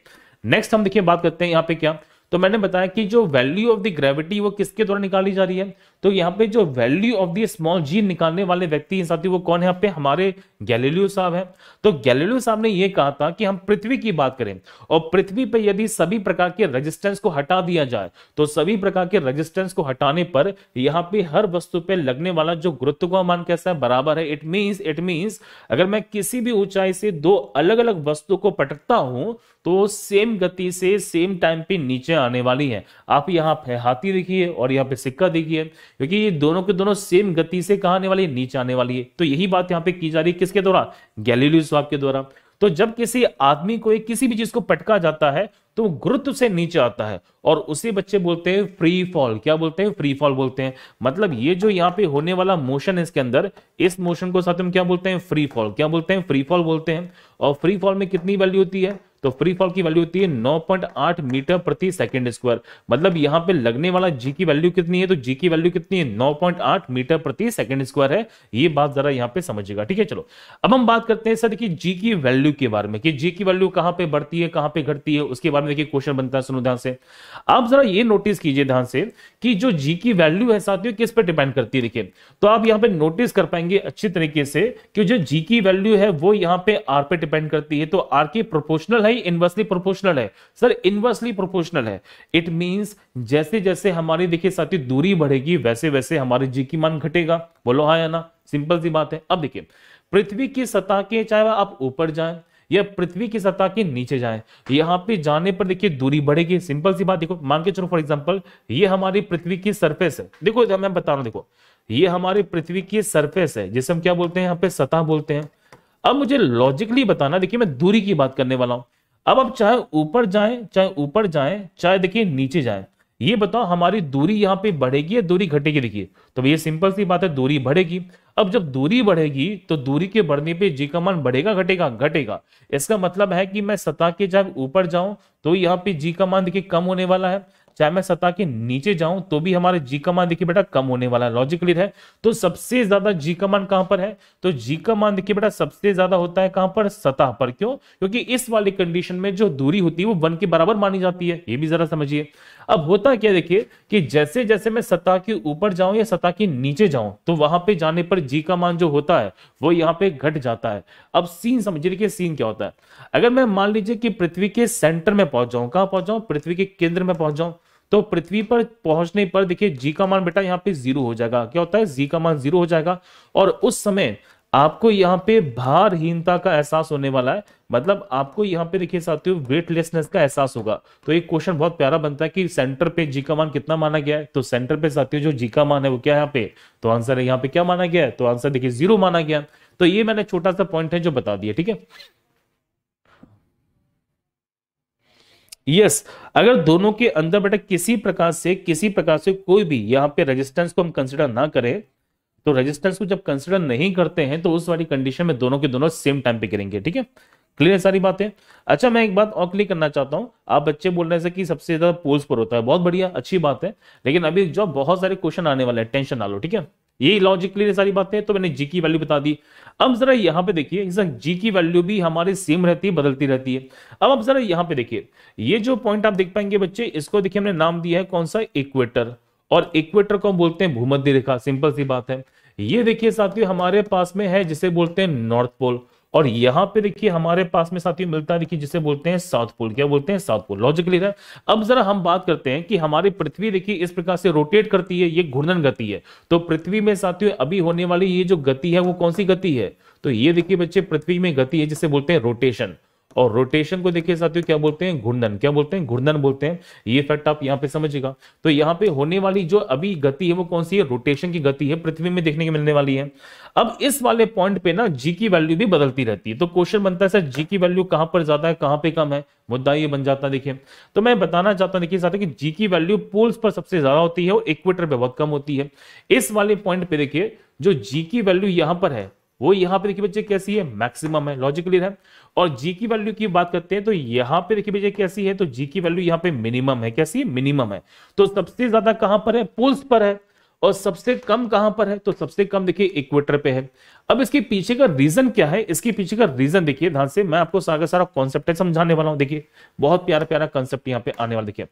नेक्स्ट हम देखिए बात करते हैं यहाँ पे क्या तो मैंने बताया कि जो वैल्यू ऑफ द ग्रेविटी वो किसके द्वारा निकाली जा रही है तो यहाँ पे जो value of the small G निकालने वाले व्यक्ति हैं साथी वो कौन है यहाँ पे हमारे गैलेलियो साहब हैं तो गैलेलियो साहब ने ये कहा था कि हम पृथ्वी की बात करें और पृथ्वी पे यदि सभी प्रकार के रेजिस्टेंस को हटा दिया जाए तो सभी प्रकार के रेजिस्टेंस को हटाने पर यहाँ पे हर वस्तु पे लगने वाला जो गुरुत्व का मान कैसा है बराबर है इट मीन्स इट मीन्स अगर मैं किसी भी ऊंचाई से दो अलग अलग वस्तु को पटकता हूं तो सेम गति से सेम टाइम पे नीचे आने वाली है आप यहाँ पे हाथी देखिए और यहाँ पे सिक्का देखिए क्योंकि ये दोनों के दोनों सेम गति से कहा आने वाली है नीचे आने वाली है तो यही बात यहाँ पे की जा रही है किसके द्वारा गैलीलियो स्वाब के द्वारा तो जब किसी आदमी को एक किसी भी चीज को पटका जाता है तो गुरुत्व से नीचे आता है और उसे बच्चे बोलते हैं फ्री फॉल क्या बोलते हैं फ्री फॉल बोलते हैं मतलब ये जो यहाँ पे होने वाला मोशन है इसके अंदर इस मोशन को साथ में क्या बोलते हैं फ्री फॉल क्या बोलते हैं फ्री फॉल बोलते हैं और फ्री फॉल में कितनी वैल्यू होती है तो फ्री फॉल की वैल्यू होती है 9.8 मीटर प्रति सेकंड स्क्वायर मतलब यहां पे लगने वाला जी की वैल्यू कितनी है तो जी की वैल्यू कितनी है 9.8 मीटर प्रति सेकंड स्क्वायर है ये बात जरा यहां पे समझिएगा ठीक है चलो अब हम बात करते हैं सर कि जी की वैल्यू के बारे में कि जी की वैल्यू कहां पे बढ़ती है कहां पे घटती है उसके बारे में देखिए क्वेश्चन बनता है सुनो ध्यान से आप जरा ये नोटिस कीजिए ध्यान से कि जो जी की वैल्यू है साथियों किस पर डिपेंड करती है देखिए तो आप यहाँ पे नोटिस कर पाएंगे अच्छी तरीके से कि जो जी की वैल्यू है वो यहाँ पे आर पे डिपेंड करती है तो आर की प्रोपोर्शनल है इनवर्सली प्रोपोर्शनल है सर इनवर्सली प्रोपोर्शनल है इट मीन्स जैसे जैसे हमारी देखिए साथी दूरी बढ़ेगी वैसे वैसे हमारे जी की मान घटेगा बोलो हाँ या ना सिंपल सी बात है अब देखिए पृथ्वी की सतह के चाहे आप ऊपर जाएं या पृथ्वी की सतह के नीचे जाए यहाँ पे जाने पर देखिए दूरी बढ़ेगी सिंपल सी बात देखो मान के चलो फॉर एग्जाम्पल ये हमारी पृथ्वी की सरफेस है देखो मैं बता रहा हूँ देखो ये हमारी पृथ्वी की सरफेस है जिसे हम क्या बोलते हैं यहाँ पे सतह बोलते हैं अब मुझे लॉजिकली बताना देखिए मैं दूरी की बात करने वाला हूं अब आप चाहे ऊपर जाए चाहे ऊपर जाए चाहे देखिए नीचे जाए ये बताओ हमारी दूरी यहाँ पे बढ़ेगी या दूरी घटेगी देखिए तो ये सिंपल सी बात है दूरी बढ़ेगी अब जब दूरी बढ़ेगी तो दूरी के बढ़ने पे जी का मान बढ़ेगा घटेगा घटेगा इसका मतलब है कि मैं सतह के जब ऊपर जाऊं तो यहाँ पे जी का मान देखिए कम होने वाला है चाहे मैं सतह के नीचे जाऊं तो भी हमारे जी का मान देखिए बेटा कम होने वाला है लॉजिक क्लियर है तो सबसे ज्यादा जी का मान कहां पर है तो जी का मान देखिए बेटा सबसे ज्यादा होता है कहां पर सतह पर क्यों क्योंकि इस वाली कंडीशन में जो दूरी होती है वो वन के बराबर मानी जाती है ये भी जरा समझिए अब होता क्या देखिए कि जैसे जैसे मैं सतह के ऊपर जाऊं या सतह के नीचे जाऊं तो वहां पे जाने पर जी का मान जो होता है वो यहाँ पे घट जाता है अब सीन समझिए देखिए सीन क्या होता है अगर मैं मान लीजिए कि पृथ्वी के सेंटर में पहुंच जाऊं कहां पहुंच जाऊं पृथ्वी के केंद्र में पहुंच जाऊं तो पृथ्वी पर पहुंचने पर देखिए जी का मान बेटा यहाँ पे जीरो हो जाएगा क्या होता है जी का मान जीरो हो जाएगा और उस समय आपको यहाँ पे भारहीनता का एहसास होने वाला है मतलब आपको यहाँ पे देखिए साथियों वेटलेसनेस का एहसास होगा तो एक क्वेश्चन बहुत प्यारा बनता है कि सेंटर पे जी का मान कितना माना गया है तो सेंटर पे साथियों जो जी का मान है वो क्या यहाँ पे तो आंसर है यहाँ पे क्या माना गया है तो आंसर देखिए जीरो माना गया तो ये मैंने छोटा सा पॉइंट है जो बता दिया ठीक है यस yes, अगर दोनों के अंदर बेटा किसी प्रकार से किसी प्रकार से कोई भी यहाँ पे रेजिस्टेंस को हम कंसिडर ना करें तो रजिस्टर्स को जब कंसिडर नहीं करते हैं तो उस वाली कंडीशन में दोनों के दोनों सेम टाइम पे करेंगे ठीक है क्लियर है सारी बातें अच्छा मैं एक बात और क्लियर करना चाहता हूँ आप बच्चे बोल रहे हैं कि सबसे ज्यादा पोल्स पर होता है बहुत बढ़िया अच्छी बात है लेकिन अभी जो बहुत सारे क्वेश्चन आने वाले हैं टेंशन ना लो ठीक है ये लॉजिक क्लियर है सारी बातें तो मैंने जी की वैल्यू बता दी अब जरा यहाँ पे देखिए जी की वैल्यू भी हमारी सेम रहती है बदलती रहती है अब आप जरा यहाँ पे देखिए ये जो पॉइंट आप देख पाएंगे बच्चे इसको देखिए हमने नाम दिया है कौन सा इक्वेटर और इक्वेटर को हम बोलते हैं भूमध्य रेखा सिंपल सी बात है ये देखिए साथियों हमारे पास में है जिसे बोलते हैं नॉर्थ पोल और यहाँ पे देखिए हमारे पास में साथियों मिलता है देखिए जिसे बोलते हैं साउथ पोल क्या बोलते हैं साउथ पोल लॉजिकली है अब जरा हम बात करते हैं कि हमारी पृथ्वी देखिए इस प्रकार से रोटेट करती है ये घूर्णन गति है तो पृथ्वी में साथियों अभी होने वाली ये जो गति है वो कौन सी गति है तो ये देखिए बच्चे पृथ्वी में गति है जिसे बोलते हैं रोटेशन और रोटेशन को देखिए साथियों क्या बोलते हैं घुंडन क्या बोलते हैं घुंडन बोलते हैं ये फैक्ट आप यहाँ पे समझिएगा तो यहाँ पे होने वाली जो अभी गति है वो कौन सी है रोटेशन की गति है पृथ्वी में देखने की मिलने वाली है अब इस वाले पॉइंट पे ना जी की वैल्यू भी बदलती रहती है तो क्वेश्चन बनता है सर जी की वैल्यू कहां पर ज्यादा है कहां पे कम है मुद्दा ये बन जाता है देखिए तो मैं बताना चाहता हूं देखिए साथ कि जी की वैल्यू पोल्स पर सबसे ज्यादा होती है और इक्वेटर पर बहुत कम होती है इस वाले पॉइंट पे देखिए जो जी की वैल्यू यहां पर है वो यहाँ पे देखिए बच्चे कैसी है मैक्सिमम है लॉजिकली है और जी की वैल्यू की बात करते हैं तो यहाँ पे देखिए बच्चे कैसी है तो जी की वैल्यू यहाँ पे मिनिमम है कैसी मिनिमम है तो सबसे ज्यादा कहां पर है पुल्स पर है और सबसे कम कहां पर है तो सबसे कम देखिए इक्वेटर पे है अब इसके पीछे का रीजन क्या है इसके पीछे का रीजन देखिए ध्यान से मैं आपको सारा सारा कॉन्सेप्ट है समझाने वाला हूं देखिए बहुत प्यारा प्यारा कॉन्सेप्ट यहाँ पे आने वाला देखिए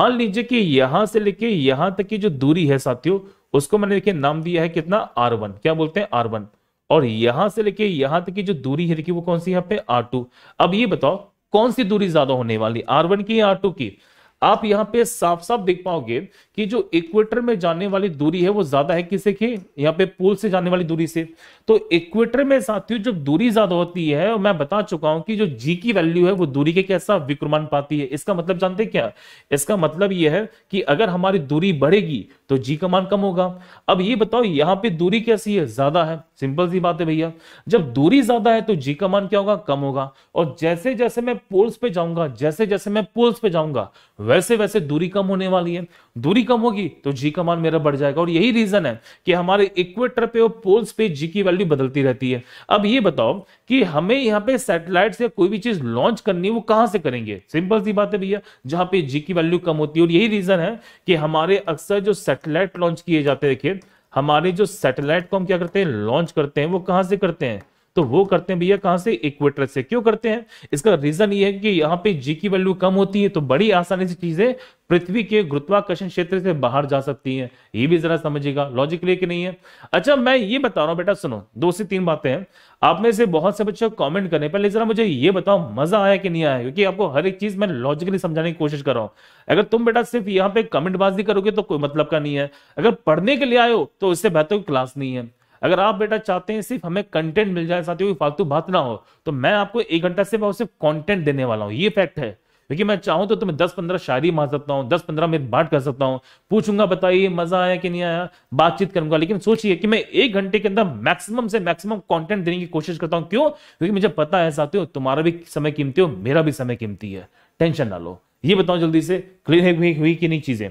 मान लीजिए कि यहां से लेके यहां तक की जो दूरी है साथियों उसको मैंने देखिए नाम दिया है कितना आर वन क्या बोलते हैं आर वन और यहां से लेके यहां तक की जो दूरी है देखिए वो कौन सी यहाँ पे आर टू अब ये बताओ कौन सी दूरी ज्यादा होने वाली आर वन की आर टू की आप यहाँ पे साफ साफ देख पाओगे कि जो इक्वेटर में जाने वाली दूरी है वो ज्यादा है किसे की यहाँ पे पोल से जाने वाली दूरी से तो इक्वेटर में साथियों जो दूरी ज्यादा होती है और मैं बता चुका हूं कि जो जी की वैल्यू है वो दूरी के कैसा विक्रमान पाती है इसका मतलब जानते क्या इसका मतलब यह है कि अगर हमारी दूरी बढ़ेगी तो जी का मान कम होगा अब ये बताओ यहाँ पे दूरी कैसी है ज्यादा है सिंपल सी बात है भैया जब दूरी ज्यादा है तो जी का मान क्या होगा कम होगा और जैसे जैसे मैं पोल्स पे जाऊंगा जैसे जैसे मैं पोल्स पे जाऊंगा वैसे वैसे दूरी कम होने वाली है दूरी कम होगी तो जी का मान मेरा बढ़ जाएगा और यही रीजन है कि हमारे इक्वेटर पे और पोल्स पे जी की वैल्यू बदलती रहती है अब ये बताओ कि हमें यहाँ पे सैटेलाइट से कोई भी चीज लॉन्च करनी है वो कहां से करेंगे सिंपल सी बात है भैया जहां पे जी की वैल्यू कम होती है और यही रीजन है कि हमारे अक्सर जो सैटेलाइट लॉन्च किए जाते हैं देखिए हमारे जो सैटेलाइट को हम क्या करते हैं लॉन्च करते हैं वो कहां से करते हैं तो वो करते हैं भैया कहां से इक्वेटर से क्यों करते हैं इसका रीजन ये है कि यहाँ पे जी की वैल्यू कम होती है तो बड़ी आसानी से चीजें पृथ्वी के गुरुत्वाकर्षण क्षेत्र से बाहर जा सकती हैं ये भी जरा समझिएगा लॉजिकली कि नहीं है अच्छा मैं ये बता रहा हूँ बेटा सुनो दो से तीन बातें हैं आप में से बहुत से बच्चों कमेंट करने पहले जरा मुझे ये बताओ मजा आया कि नहीं आया क्योंकि आपको हर एक चीज मैं लॉजिकली समझाने की कोशिश कर रहा हूं अगर तुम बेटा सिर्फ यहाँ पे कमेंटबाजी करोगे तो कोई मतलब का नहीं है अगर पढ़ने के लिए आयो तो इससे बेहतर क्लास नहीं है अगर आप बेटा चाहते हैं सिर्फ हमें कंटेंट मिल जाए साथियों की फालतू बात ना हो तो मैं आपको एक घंटा सिर्फ और सिर्फ कॉन्टेंट देने वाला हूँ ये फैक्ट है क्योंकि मैं चाहूँ तो तुम्हें दस पंद्रह शायरी मार सकता हूँ दस पंद्रह मिनट बात कर सकता हूँ पूछूंगा बताइए मजा आया कि नहीं आया बातचीत करूंगा लेकिन सोचिए कि मैं एक घंटे के अंदर मैक्सिमम से मैक्सिमम कंटेंट देने की कोशिश करता हूँ क्यों क्योंकि मुझे पता है साथियों तुम्हारा भी समय कीमती हो मेरा भी समय कीमती है टेंशन ना लो ये बताओ जल्दी से क्लियर हुई कि नहीं चीजें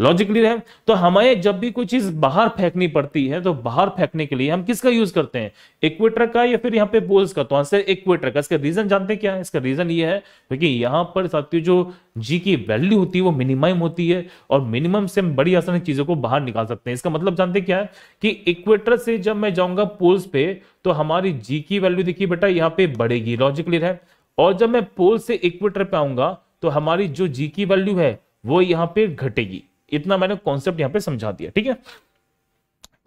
लॉजिकली रहे तो हमें जब भी कोई चीज बाहर फेंकनी पड़ती है तो बाहर फेंकने के लिए हम किसका यूज करते हैं इक्वेटर का या फिर यहाँ पे बोल्स का तो आंसर इक्वेटर का इसका रीजन जानते हैं क्या है इसका रीजन ये है क्योंकि तो यहाँ पर साथियों जो जी की वैल्यू होती है वो मिनिमम होती है और मिनिमम से हम बड़ी आसानी चीजों को बाहर निकाल सकते हैं इसका मतलब जानते क्या है कि इक्वेटर से जब मैं जाऊंगा पोल्स पे तो हमारी जी की वैल्यू देखिए बेटा यहाँ पे बढ़ेगी लॉजिक क्लियर है और जब मैं पोल से इक्वेटर पे आऊंगा तो हमारी जो जी की वैल्यू है वो यहाँ पे घटेगी इतना मैंने कॉन्सेप्ट यहां पे समझा दिया ठीक है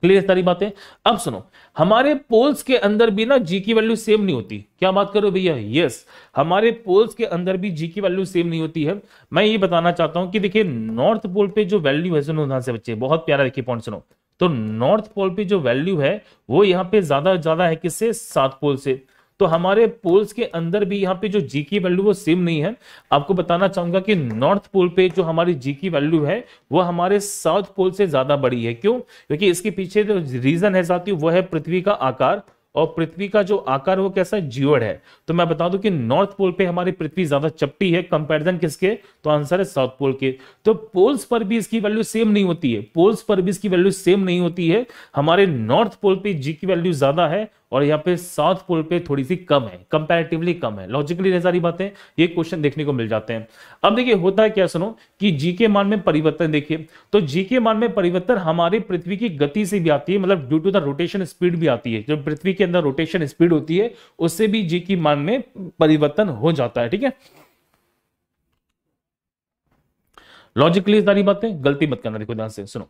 क्लियर सारी बातें अब सुनो हमारे पोल्स के अंदर भी ना जी की वैल्यू सेम नहीं होती क्या बात करो भैया यस हमारे पोल्स के अंदर भी जी की वैल्यू सेम नहीं होती है मैं ये बताना चाहता हूं कि देखिए नॉर्थ पोल पे जो वैल्यू है सुनो ध्यान से बच्चे बहुत प्यारा देखिए पॉइंट सुनो तो नॉर्थ पोल पे जो वैल्यू है वो यहाँ पे ज्यादा ज्यादा है किससे सात पोल से तो हमारे पोल्स के अंदर भी यहाँ पे जो जी की वैल्यू वो सेम नहीं है आपको बताना चाहूंगा कि नॉर्थ पोल पे जो हमारी जी की वैल्यू है वो हमारे साउथ पोल से ज्यादा बड़ी है क्यों क्योंकि इसके पीछे जो रीजन है साथियों वो है पृथ्वी का आकार और पृथ्वी का जो आकार वो कैसा जीवड़ है तो मैं बता दूं कि नॉर्थ पोल पे हमारी पृथ्वी ज्यादा चपटी है कंपैरिजन किसके तो आंसर है साउथ पोल के तो पोल्स पर भी इसकी वैल्यू सेम नहीं होती है पोल्स पर भी इसकी वैल्यू सेम नहीं होती है हमारे नॉर्थ पोल पे जी की वैल्यू ज्यादा है और यहाँ पे साउथ पोल पे थोड़ी सी कम है कंपैरेटिवली कम है लॉजिकली ये सारी बातें ये क्वेश्चन देखने को मिल जाते हैं अब देखिए होता है क्या सुनो कि जी के मान में परिवर्तन देखिए तो जी के मान में परिवर्तन हमारे पृथ्वी की गति से भी आती है मतलब due to the rotation speed भी आती है जो पृथ्वी के अंदर रोटेशन स्पीड होती है उससे भी जी की मान में परिवर्तन हो जाता है ठीक है लॉजिकली सारी बातें गलती मत करना देखो ध्यान से सुनो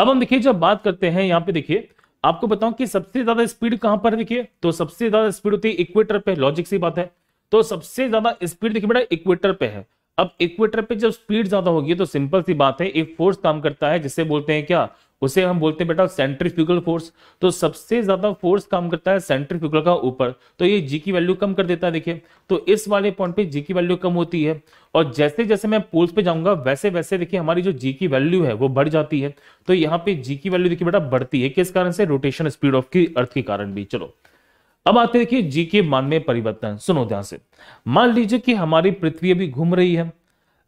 अब हम देखिए जब बात करते हैं यहाँ पे देखिए आपको बताऊं कि सबसे ज्यादा स्पीड कहां पर देखिए तो सबसे ज्यादा स्पीड होती है इक्वेटर पे लॉजिक सी बात है तो सबसे ज्यादा स्पीड देखिए बेटा इक्वेटर पे है अब इक्वेटर पे जब स्पीड ज्यादा होगी तो सिंपल सी बात है एक फोर्स काम करता है जिससे बोलते हैं क्या उसे हम बोलते हैं बेटा सेंट्रीफ्यूगल फोर्स तो सबसे ज्यादा फोर्स काम करता है सेंट्रीफ्यूगल का ऊपर तो ये जी की वैल्यू कम कर देता है देखिए तो इस वाले पॉइंट पे जी की वैल्यू कम होती है और जैसे जैसे मैं पोल्स पे जाऊंगा वैसे वैसे देखिए हमारी जो जी की वैल्यू है वो बढ़ जाती है तो यहाँ पे जी की वैल्यू देखिए बेटा बढ़ती है किस कारण से रोटेशन स्पीड ऑफ की अर्थ के कारण भी चलो अब आते देखिए जी के मान में परिवर्तन सुनो ध्यान से मान लीजिए कि हमारी पृथ्वी अभी घूम रही है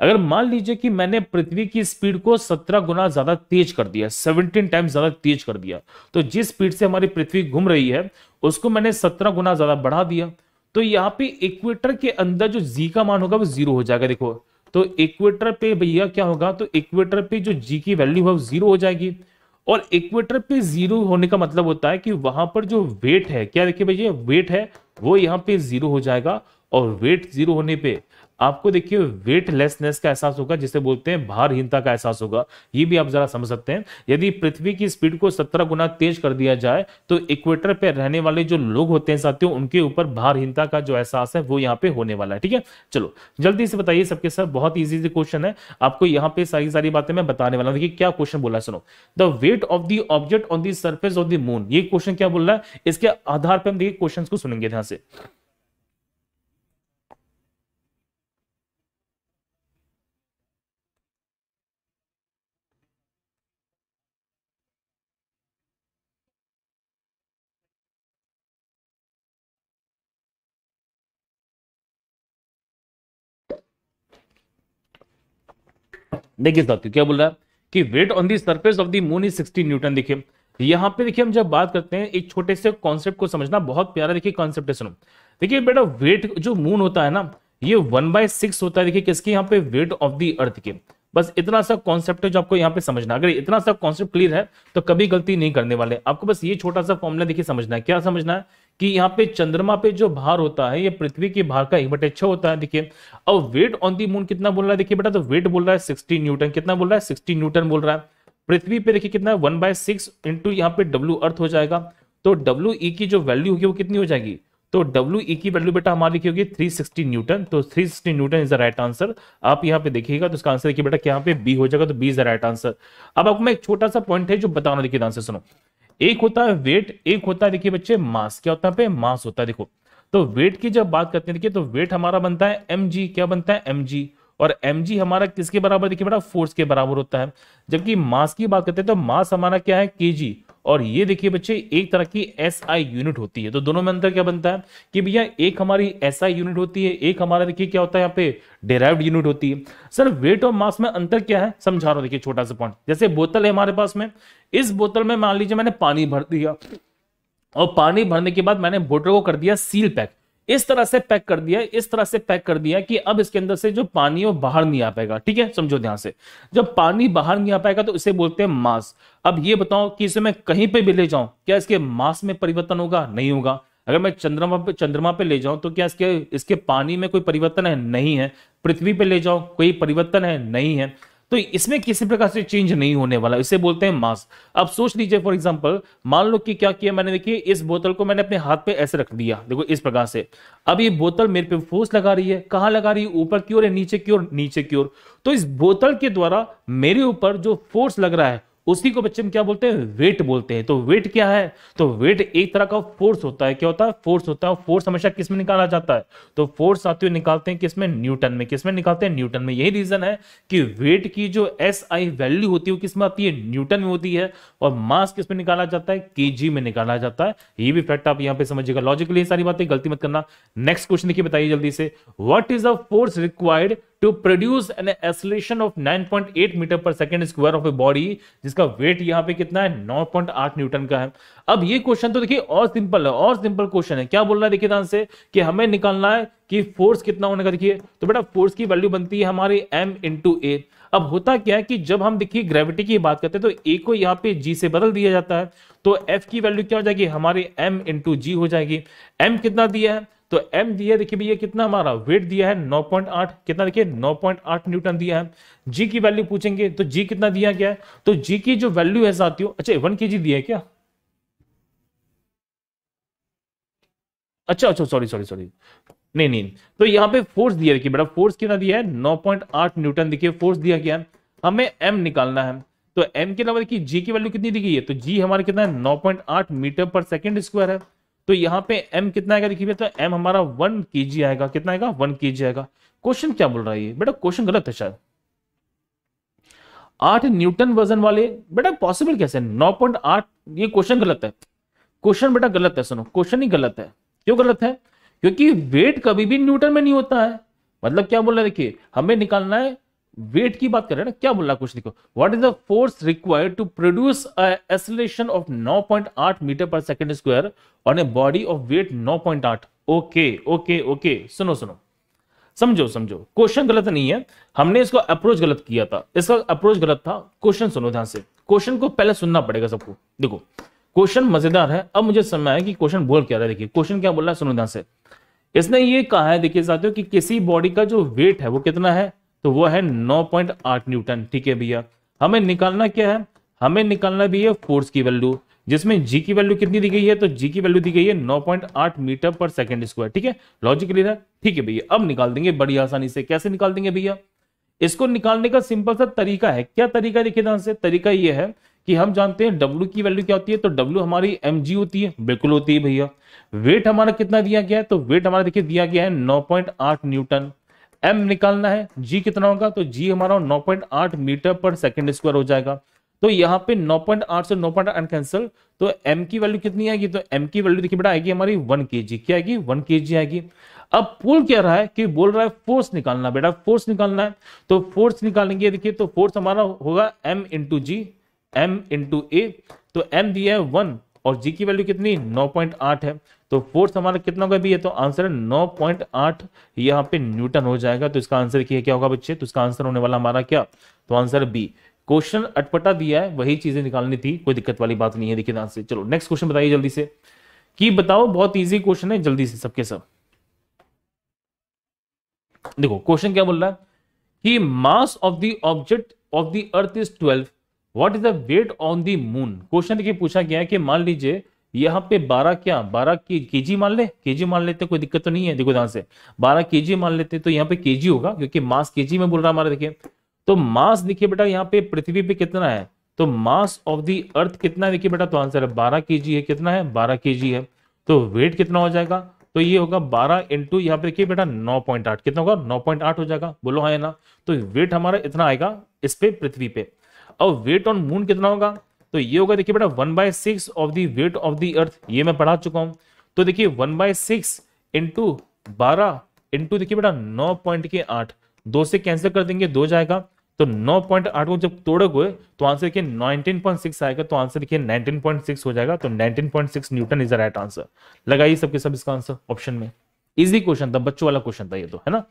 अगर मान लीजिए कि मैंने पृथ्वी की स्पीड को 17 गुना ज्यादा तेज कर दिया 17 टाइम्स ज्यादा तेज कर दिया तो जिस स्पीड से हमारी पृथ्वी घूम रही है उसको मैंने 17 गुना ज्यादा बढ़ा दिया तो यहाँ पे इक्वेटर के अंदर जो जी का मान होगा वो जीरो हो जाएगा देखो तो इक्वेटर पे भैया क्या होगा तो इक्वेटर पे जो जी की वैल्यू है वो जीरो हो जाएगी और इक्वेटर पे जीरो होने का मतलब होता है कि वहां पर जो वेट है क्या देखिए भैया वेट है वो यहाँ पे जीरो हो जाएगा और वेट जीरो होने पे आपको देखिए वेटलेसनेस का एहसास होगा जिसे बोलते हैं भारहीनता का एहसास होगा ये भी आप जरा समझ सकते हैं यदि पृथ्वी की स्पीड को सत्रह गुना तेज कर दिया जाए तो इक्वेटर पर रहने वाले जो लोग होते हैं साथियों उनके ऊपर भारहीनता का जो एहसास है वो यहाँ पे होने वाला है ठीक है चलो जल्दी से बताइए सबके सर बहुत ईजी से क्वेश्चन है आपको यहाँ पे सारी सारी बातें मैं बताने वाला हूँ देखिए क्या क्वेश्चन बोला सुनो the weight of the object on the surface of the moon ये क्वेश्चन क्या बोल रहा है इसके आधार पर हम देखिए क्वेश्चन को सुनेंगे ध्यान से देखिए साथ क्या बोल रहा है कि weight on the surface of the moon is sixty newton देखिए यहाँ पे देखिए हम जब बात करते हैं एक छोटे से कॉन्सेप्ट को समझना बहुत प्यारा देखिए कॉन्सेप्ट है सुनो देखिए बेटा वेट जो मून होता है ना ये वन बाय सिक्स होता है देखिए किसके यहाँ पे वेट ऑफ दी अर्थ के बस इतना सा कॉन्सेप्ट है जो आपको यहाँ पे समझना अगर इतना सा कॉन्सेप्ट क्लियर है तो कभी गलती नहीं करने वाले आपको बस ये छोटा सा फॉर्मुला देखिए समझना है क्या समझना है कि यहाँ पे चंद्रमा पे जो भार होता है ये पृथ्वी के भार का एक बटे छ होता है देखिए अब वेट ऑन दी मून कितना बोल रहा है देखिए बेटा तो वेट बोल रहा है सिक्सटी न्यूटन कितना बोल रहा है सिक्सटी न्यूटन बोल रहा है पृथ्वी पे देखिए कितना वन बाय सिक्स इंटू यहाँ पे डब्ल्यू अर्थ हो जाएगा तो डब्ल्यू ई e की जो वैल्यू होगी वो कितनी हो जाएगी तो डब्ल्यू ई e की वैल्यू बेटा हमारी लिखी होगी 360 न्यूटन तो 360 newton is the right answer आप यहाँ पे देखिएगा तो इसका आंसर देखिए बेटा यहाँ पे बी हो जाएगा तो B is the right answer अब आपको मैं एक छोटा सा पॉइंट है जो बताना देखिए आंसर सुनो एक होता है वेट एक होता है देखिए बच्चे मास क्या होता है मास होता है देखो तो वेट की जब बात करते हैं देखिए तो वेट हमारा बनता है एम क्या बनता है एम और एम हमारा किसके बराबर देखिए बेटा फोर्स के बराबर होता है जबकि मास की बात करते हैं तो मास हमारा क्या है के और ये देखिए बच्चे एक तरह की एस आई यूनिट होती है तो दोनों में अंतर क्या बनता है कि भैया एक हमारी एस आई यूनिट होती है एक हमारा देखिए क्या होता है यहाँ पे डेराइव यूनिट होती है सर वेट और मास में अंतर क्या है समझा रहा हूँ देखिए छोटा सा पॉइंट जैसे बोतल है हमारे पास में इस बोतल में मान लीजिए मैंने पानी भर दिया और पानी भरने के बाद मैंने बोतल को कर दिया सील पैक इस तरह से पैक कर दिया इस तरह से पैक कर दिया कि अब इसके अंदर से जो पानी है वो बाहर नहीं आ पाएगा ठीक है समझो ध्यान से जब पानी बाहर नहीं आ पाएगा तो इसे बोलते हैं मास अब ये बताओ कि इसे मैं कहीं पे भी ले जाऊं क्या इसके मास में परिवर्तन होगा नहीं होगा अगर मैं चंद्रमा पे चंद्रमा पे ले जाऊं तो क्या इसके इसके पानी में कोई परिवर्तन है नहीं है पृथ्वी पे ले जाऊं कोई परिवर्तन है नहीं है तो इसमें किसी प्रकार से चेंज नहीं होने वाला इसे बोलते हैं मास अब सोच लीजिए फॉर एग्जाम्पल मान लो कि क्या किया मैंने देखिए इस बोतल को मैंने अपने हाथ पे ऐसे रख दिया देखो इस प्रकार से अब ये बोतल मेरे पे फोर्स लगा रही है कहाँ लगा रही है ऊपर की ओर या नीचे की ओर नीचे की ओर तो इस बोतल के द्वारा मेरे ऊपर जो फोर्स लग रहा है उसी को बच्चे में क्या बोलते हैं वेट बोलते हैं तो वेट क्या है तो वेट एक तरह का फोर्स होता है क्या होता है फोर्स होता है फोर्स हमेशा किसमें निकाला जाता है तो फोर्स साथियों निकालते हैं किसमें न्यूटन में किसमें निकालते हैं न्यूटन में यही रीजन है कि वेट की जो एस आई वैल्यू होती है वो किसमें आती है न्यूटन में होती है और मास किसमें निकाला जाता है के में निकाला जाता है ये भी फैक्ट आप यहाँ पे समझिएगा लॉजिकली सारी बातें गलती मत करना नेक्स्ट क्वेश्चन देखिए बताइए जल्दी से what is a force required to produce an acceleration of 9.8 meter per second square of a body जिसका weight यहाँ पे कितना है 9.8 newton का है अब ये question तो देखिए और simple है और simple question है क्या बोल रहा है देखिए ध्यान से कि हमें निकालना है कि force कितना होने का देखिए तो बेटा force की value बनती है हमारी m into a अब होता क्या है कि जब हम देखिए ग्रेविटी की बात करते हैं तो ए को यहाँ पे जी से बदल दिया जाता है तो एफ की वैल्यू क्या हो जाएगी हमारी एम इंटू जी हो जाएगी एम कितना दिया है तो एम दिया है देखिए भैया कितना हमारा वेट दिया है 9.8 कितना देखिए 9.8 न्यूटन दिया है जी की वैल्यू पूछेंगे तो जी कितना दिया गया है तो जी की जो वैल्यू है साथियों अच्छा वन के जी दिया है क्या अच्छा अच्छा सॉरी सॉरी सॉरी नहीं नहीं तो यहाँ पे फोर्स दिया देखिए बेटा फोर्स कितना दिया है 9.8 न्यूटन देखिए फोर्स दिया गया है हमें एम निकालना है तो एम के अलावा देखिए जी की वैल्यू कितनी दी गई है तो जी हमारे कितना है 9.8 मीटर पर सेकंड स्क्वायर है तो यहाँ पे एम कितना आएगा देखिए तो एम हमारा वन के आएगा कितना आएगा वन के आएगा क्वेश्चन क्या बोल रहा है ये बेटा क्वेश्चन गलत है शायद आठ न्यूटन वजन वाले बेटा पॉसिबल कैसे नौ पॉइंट आठ ये क्वेश्चन गलत है क्वेश्चन बेटा गलत है सुनो क्वेश्चन ही गलत है क्यों गलत है क्योंकि वेट कभी भी न्यूटन में नहीं होता है मतलब क्या बोल रहे देखिए हमें निकालना है वेट की बात कर रहे हैं ना क्या बोल रहा कुछ देखो what is the force required to produce acceleration of 9.8 meter per second square on a body of weight 9.8 okay okay okay सुनो सुनो समझो समझो क्वेश्चन गलत नहीं है हमने इसको अप्रोच गलत किया था इसका अप्रोच गलत था क्वेश्चन सुनो ध्यान से क्वेश्चन को पहले सुनना पड़ेगा सबको देखो क्वेश्चन मजेदार है अब मुझे समझ आया कि क्वेश्चन बोल क्या रहा है देखिए क्वेश्चन क्या बोल रहा है सुनो ध्यान से इसने ये कहा है देखिए साथियों कि किसी बॉडी का जो वेट है वो कितना है तो वो है 9.8 न्यूटन ठीक है भैया हमें निकालना क्या है हमें निकालना भी है फोर्स की वैल्यू जिसमें जी की वैल्यू कितनी दी गई है तो जी की वैल्यू दी गई है 9.8 मीटर पर सेकंड स्क्वायर ठीक है लॉजिकली था ठीक है भैया अब निकाल देंगे बड़ी आसानी से कैसे निकाल देंगे भैया इसको निकालने का सिंपल सा तरीका है क्या तरीका देखिए ध्यान से तरीका यह है कि हम जानते हैं डब्ल्यू की वैल्यू क्या होती है तो डब्ल्यू हमारी एम होती है बिल्कुल होती है भैया वेट हमारा कितना दिया गया है तो वेट हमारा देखिए दिया गया है आठ न्यूटन एम निकालना है जी कितना होगा तो जी हमारा 9.8 मीटर पर सेकेंड स्क्वायर हो जाएगा तो यहाँ पे 9.8 से 9.8 कैंसिल तो एम की वैल्यू कितनी आएगी तो एम की वैल्यू देखिए बेटा आएगी हमारी के जी क्या आएगी के जी आएगी अब पुल क्या रहा है कि बोल रहा है फोर्स निकालना बेटा फोर्स निकालना है तो फोर्स निकालेंगे देखिए तो फोर्स हमारा होगा M into G M into A तो एम दिया है वन और जी की वैल्यू कितनी 9.8 है तो फोर्स हमारा कितना होगा भी तो है तो आंसर है आठ यहाँ पे न्यूटन हो जाएगा तो इसका आंसर क्या क्या होगा बच्चे तो इसका आंसर होने वाला हमारा क्या तो आंसर बी क्वेश्चन अटपटा दिया है वही चीजें निकालनी थी कोई दिक्कत वाली बात नहीं है देखिए आंसर चलो नेक्स्ट क्वेश्चन बताइए जल्दी से कि बताओ बहुत ईजी क्वेश्चन है जल्दी से सबके सब देखो क्वेश्चन क्या बोल रहा है कि mass of the object of the earth is 12 what is the weight on the moon question देखिए पूछा गया है कि मान लीजिए यहाँ पे 12 क्या 12 के जी मान ले के जी मान लेते कोई दिक्कत तो नहीं है देखो ध्यान से 12 जी मान लेते तो यहाँ पे के जी होगा क्योंकि मास के जी में बोल रहा है हमारा देखिए तो मास देखिए बेटा यहाँ पे पृथ्वी पे कितना है तो मास ऑफ दी अर्थ कितना है देखिए बेटा तो आंसर है बारह के है कितना है बारह के है तो वेट कितना हो जाएगा तो ये होगा बारह इंटू यहाँ पे देखिए बेटा नौ पॉइंट आठ कितना होगा नौ पॉइंट आठ हो जाएगा बोलो हाँ ना तो वेट हमारा इतना आएगा इस पे पृथ्वी पे अब वेट ऑन मून कितना होगा तो ये होगा देखिए बेटा one by six of the weight of the earth ये मैं पढ़ा चुका हूं तो देखिए वन बाय सिक्स इंटू बारह इंटू देखिए बेटा नौ पॉइंट के आठ दो से कैंसिल कर देंगे दो जाएगा तो नौ पॉइंट आठ को जब तोड़ोगे तो आंसर देखिए नाइनटीन पॉइंट सिक्स आएगा तो आंसर देखिए नाइनटीन सिक्स हो जाएगा तो nineteen point six newton is the right answer लगाइए सबके सब इसका आंसर ऑप्शन में इजी क्वेश्चन था बच्चों वाला क्वेश्चन था ये तो है ना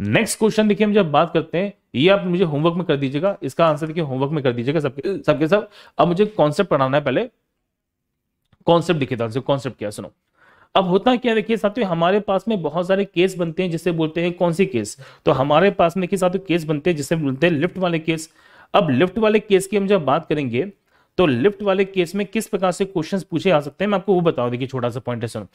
नेक्स्ट क्वेश्चन देखिए हम जब बात करते हैं ये आप मुझे होमवर्क में कर दीजिएगा इसका आंसर देखिए होमवर्क में कर दीजिएगा सबके सबके सब अब मुझे कॉन्सेप्ट पढ़ाना है पहले कॉन्सेप्ट देखिए था कॉन्सेप्ट क्या सुनो अब होता क्या देखिए साथियों हमारे पास में बहुत सारे केस बनते हैं जिसे बोलते हैं कौन सी केस तो हमारे पास में देखिए साथियों केस बनते हैं जिसे बोलते हैं लिफ्ट वाले केस अब लिफ्ट वाले केस की हम जब बात करेंगे तो लिफ्ट वाले केस में किस प्रकार से क्वेश्चंस पूछे आ सकते हैं मैं आपको वो बताऊं देखिए छोटा सा पॉइंट है सुनो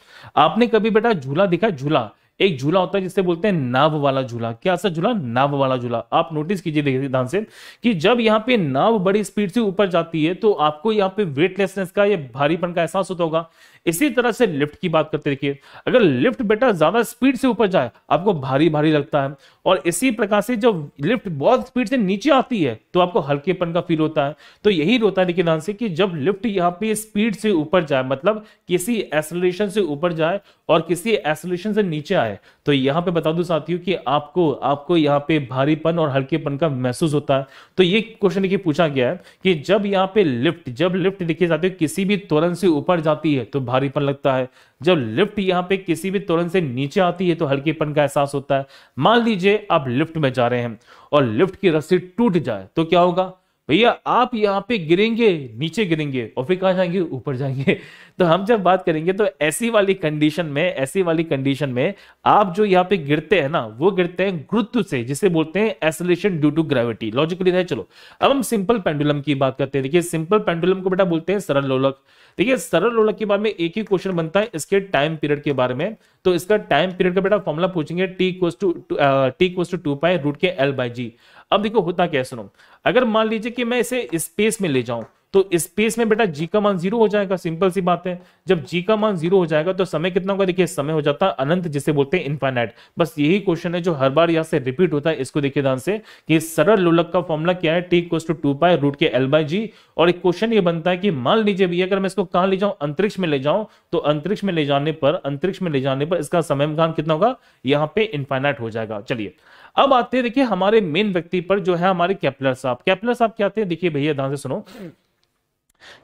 आपने कभी बेटा झूला देखा झूला एक झूला होता है जिससे बोलते हैं नाव वाला झूला क्या सा झूला नाव वाला झूला आप नोटिस कीजिए देखिए ध्यान से कि जब यहाँ पे नाव बड़ी स्पीड से ऊपर जाती है तो आपको यहाँ पे वेटलेसनेस का या भारीपन का एहसास होता होगा इसी तरह से लिफ्ट की बात करते देखिए अगर लिफ्ट बेटा ज्यादा स्पीड से ऊपर जाए आपको भारी भारी लगता है और इसी प्रकार से जब लिफ्ट बहुत स्पीड से नीचे आती है तो आपको हल्केपन का फील होता है तो यही रोता है देखिए ध्यान से कि जब लिफ्ट यहाँ पे स्पीड से ऊपर जाए मतलब किसी एसोलेशन से ऊपर जाए और किसी एसोलेशन से नीचे आए तो यहाँ पे बता दू साथियों कि आपको आपको यहाँ पे भारीपन और हल्केपन का महसूस होता है तो ये क्वेश्चन देखिए पूछा गया है कि जब यहाँ पे लिफ्ट जब लिफ्ट देखिए साथियों किसी भी त्वरण से ऊपर जाती है तो भारीपन लगता है जब लिफ्ट यहाँ पे किसी भी तुरंत से नीचे आती है तो हल्केपन का एहसास होता है मान लीजिए आप लिफ्ट में जा रहे हैं और लिफ्ट की रस्सी टूट जाए तो क्या होगा भैया आप यहाँ पे गिरेंगे नीचे गिरेंगे और फिर कहा जाएंगे ऊपर जाएंगे *laughs* तो हम जब बात करेंगे तो ऐसी वाली कंडीशन में ऐसी वाली कंडीशन में आप जो यहाँ पे गिरते हैं ना वो गिरते हैं गुरुत्व से जिसे बोलते हैं acceleration due to gravity logically है चलो अब हम सिंपल पेंडुलम की बात करते हैं देखिए सिंपल पेंडुलम को बेटा बोलते हैं सरल लोलक देखिए सरल लोलक के बारे में एक ही क्वेश्चन बनता है इसके टाइम पीरियड के बारे में तो इसका टाइम पीरियड का बेटा फॉर्मुला पूछेंगे T equals to T equals to two pi root K L by G अब देखो होता क्या है सुनो अगर मान लीजिए कि मैं इसे स्पेस में ले जाऊं तो स्पेस में बेटा जी का मान जीरो हो जाएगा सिंपल सी बात है जब जी का मान जीरो हो जाएगा तो समय कितना होगा देखिए समय हो जाता है अनंत जिसे बोलते हैं इन्फाइनाइट बस यही क्वेश्चन है जो हर बार यहाँ से रिपीट होता है इसको देखिए ध्यान से कि सरल लोलक का फॉर्मूला क्या है T equals to two pi root K L by G और एक क्वेश्चन ये बनता है कि मान लीजिए भैया अगर मैं इसको कहा ले जाऊं अंतरिक्ष में ले जाऊं तो अंतरिक्ष में ले जाने पर अंतरिक्ष में ले जाने पर इसका समय कितना होगा यहाँ पे इन्फाइनाइट हो जाएगा चलिए अब आते हैं देखिए हमारे मेन व्यक्ति पर जो है हमारे कैप्लर साहब कैप्लर साहब क्या आते हैं देखिए भैया ध्यान से सुनो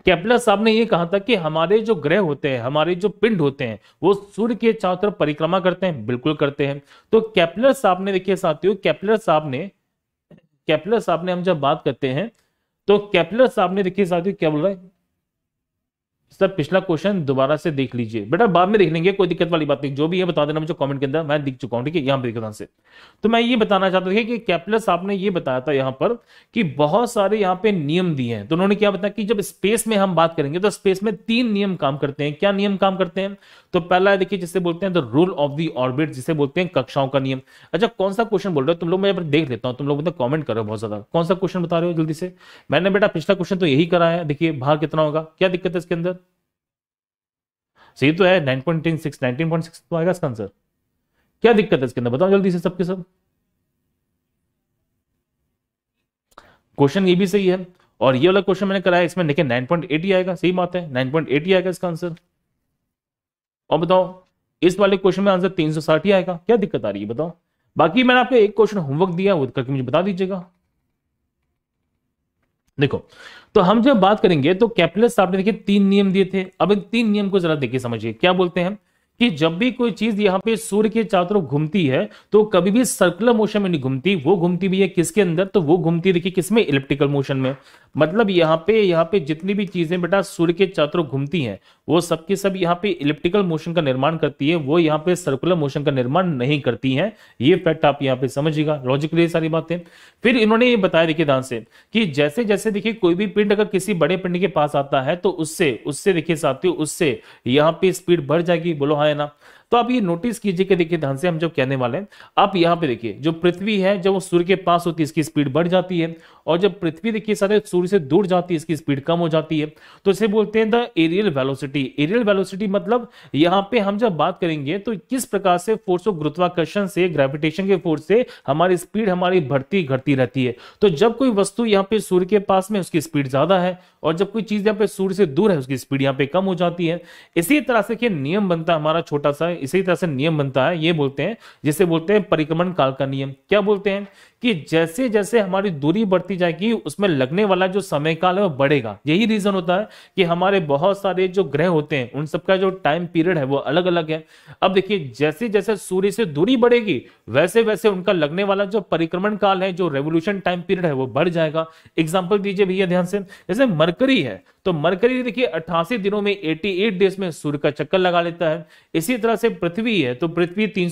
केपलर साहब ने ये कहा था कि हमारे जो ग्रह होते हैं हमारे जो पिंड होते हैं वो सूर्य के चारों तरफ परिक्रमा करते हैं बिल्कुल करते हैं तो कैप्लर साहब ने देखिए साथियों कैप्लर साहब ने कैप्लर साहब ने हम जब बात करते हैं तो केपलर साहब ने देखिए साथियों क्या बोल रहे हैं सर पिछला क्वेश्चन दोबारा से देख लीजिए बेटा बाद में देख लेंगे कोई दिक्कत वाली बात नहीं जो भी है बता देना मुझे कमेंट के अंदर मैं दिख चुका हूँ ठीक है यहाँ पर देखो से तो मैं ये बताना चाहता था कि कैपलस आपने ये बताया था यहाँ पर कि बहुत सारे यहाँ पे नियम दिए हैं तो उन्होंने क्या बताया कि जब स्पेस में हम बात करेंगे तो स्पेस में तीन नियम काम करते हैं क्या नियम काम करते हैं तो पहला है देखिए जिसे बोलते हैं the rule of the orbit जिसे बोलते हैं कक्षाओं का नियम अच्छा कौन सा क्वेश्चन बोल रहे हो तुम लोग मैं पर देख लेता हूँ तुम लोग मतलब कॉमेंट करो बहुत ज्यादा कौन सा क्वेश्चन बता रहे हो जल्दी से मैंने बेटा पिछला क्वेश्चन तो यही करा है देखिए भार कितना होगा क्या दिक्कत है इसके अंदर सही तो है nine point six nineteen point six तो आएगा इसका आंसर क्या दिक्कत है इसके अंदर बताओ जल्दी से सबके सब क्वेश्चन ये भी सही है और ये वाला क्वेश्चन मैंने कराया इसमें देखिए 9.8 ही आएगा सही बात है 9.8 ही आएगा इसका आंसर और बताओ इस वाले क्वेश्चन में आंसर तीन सौ साठ ही आएगा क्या दिक्कत आ रही है बताओ बाकी मैंने आपको एक क्वेश्चन होमवर्क दिया वो करके मुझे बता दीजिएगा देखो तो हम जब बात करेंगे तो कैपिटल आपने देखिए तीन नियम दिए थे अब इन तीन नियम को जरा देखिए समझिए क्या बोलते हैं कि जब भी कोई चीज यहाँ पे सूर्य के चारों तरफ घूमती है तो कभी भी सर्कुलर मोशन में नहीं घूमती वो घूमती भी है किसके अंदर तो वो घूमती देखिए किसमें इलेप्टिकल मोशन में मतलब यहाँ पे यहाँ पे जितनी भी चीजें बेटा सूर्य के चारों तरफ घूमती हैं वो सबके सब, सब यहाँ पे इलेप्टिकल मोशन का निर्माण करती है वो यहाँ पे सर्कुलर मोशन का निर्माण नहीं करती है ये फैक्ट आप यहाँ पे समझिएगा लॉजिकली सारी बातें फिर इन्होंने ये बताया देखिए ध्यान से कि जैसे जैसे देखिए कोई भी पिंड अगर किसी बड़े पिंड के पास आता है तो उससे उससे देखिए साथियों उससे यहाँ पे स्पीड बढ़ जाएगी बोलो हाँ ఆయన तो आप ये नोटिस कीजिए कि देखिए ध्यान से हम जब कहने वाले हैं आप यहाँ पे देखिए जो पृथ्वी है जब वो सूर्य के पास होती है इसकी स्पीड बढ़ जाती है और जब पृथ्वी देखिए सारे सूर्य से दूर जाती है इसकी स्पीड कम हो जाती है तो इसे बोलते हैं the areal velocity areal velocity मतलब यहाँ पे हम जब बात करेंगे तो किस प्रकार से फोर्स ऑफ गुरुत्वाकर्षण से ग्रेविटेशन के फोर्स से हमारी स्पीड हमारी बढ़ती घटती रहती है तो जब कोई वस्तु यहाँ पे सूर्य के पास में उसकी स्पीड ज्यादा है और जब कोई चीज यहाँ पे सूर्य से दूर है उसकी स्पीड यहाँ पे कम हो जाती है इसी तरह से नियम बनता है हमारा छोटा सा इसी तरह से नियम बनता है ये बोलते हैं जिसे बोलते हैं परिक्रमण काल का नियम क्या बोलते हैं कि जैसे जैसे हमारी दूरी बढ़ती जाएगी उसमें लगने वाला जो समय काल है वो बढ़ेगा यही रीजन होता है कि हमारे बहुत सारे जो ग्रह होते हैं उन सबका जो टाइम पीरियड है वो अलग अलग है अब देखिए जैसे जैसे सूर्य से दूरी बढ़ेगी वैसे वैसे उनका लगने वाला जो परिक्रमण काल है जो रेवोल्यूशन टाइम पीरियड है वो बढ़ जाएगा एग्जाम्पल दीजिए भैया ध्यान से जैसे मरकरी है तो मरकरी देखिए अट्ठासी दिनों में एट डेज में सूर्य का चक्कर लगा लेता है इसी तरह से पृथ्वी है तो पृथ्वी तीन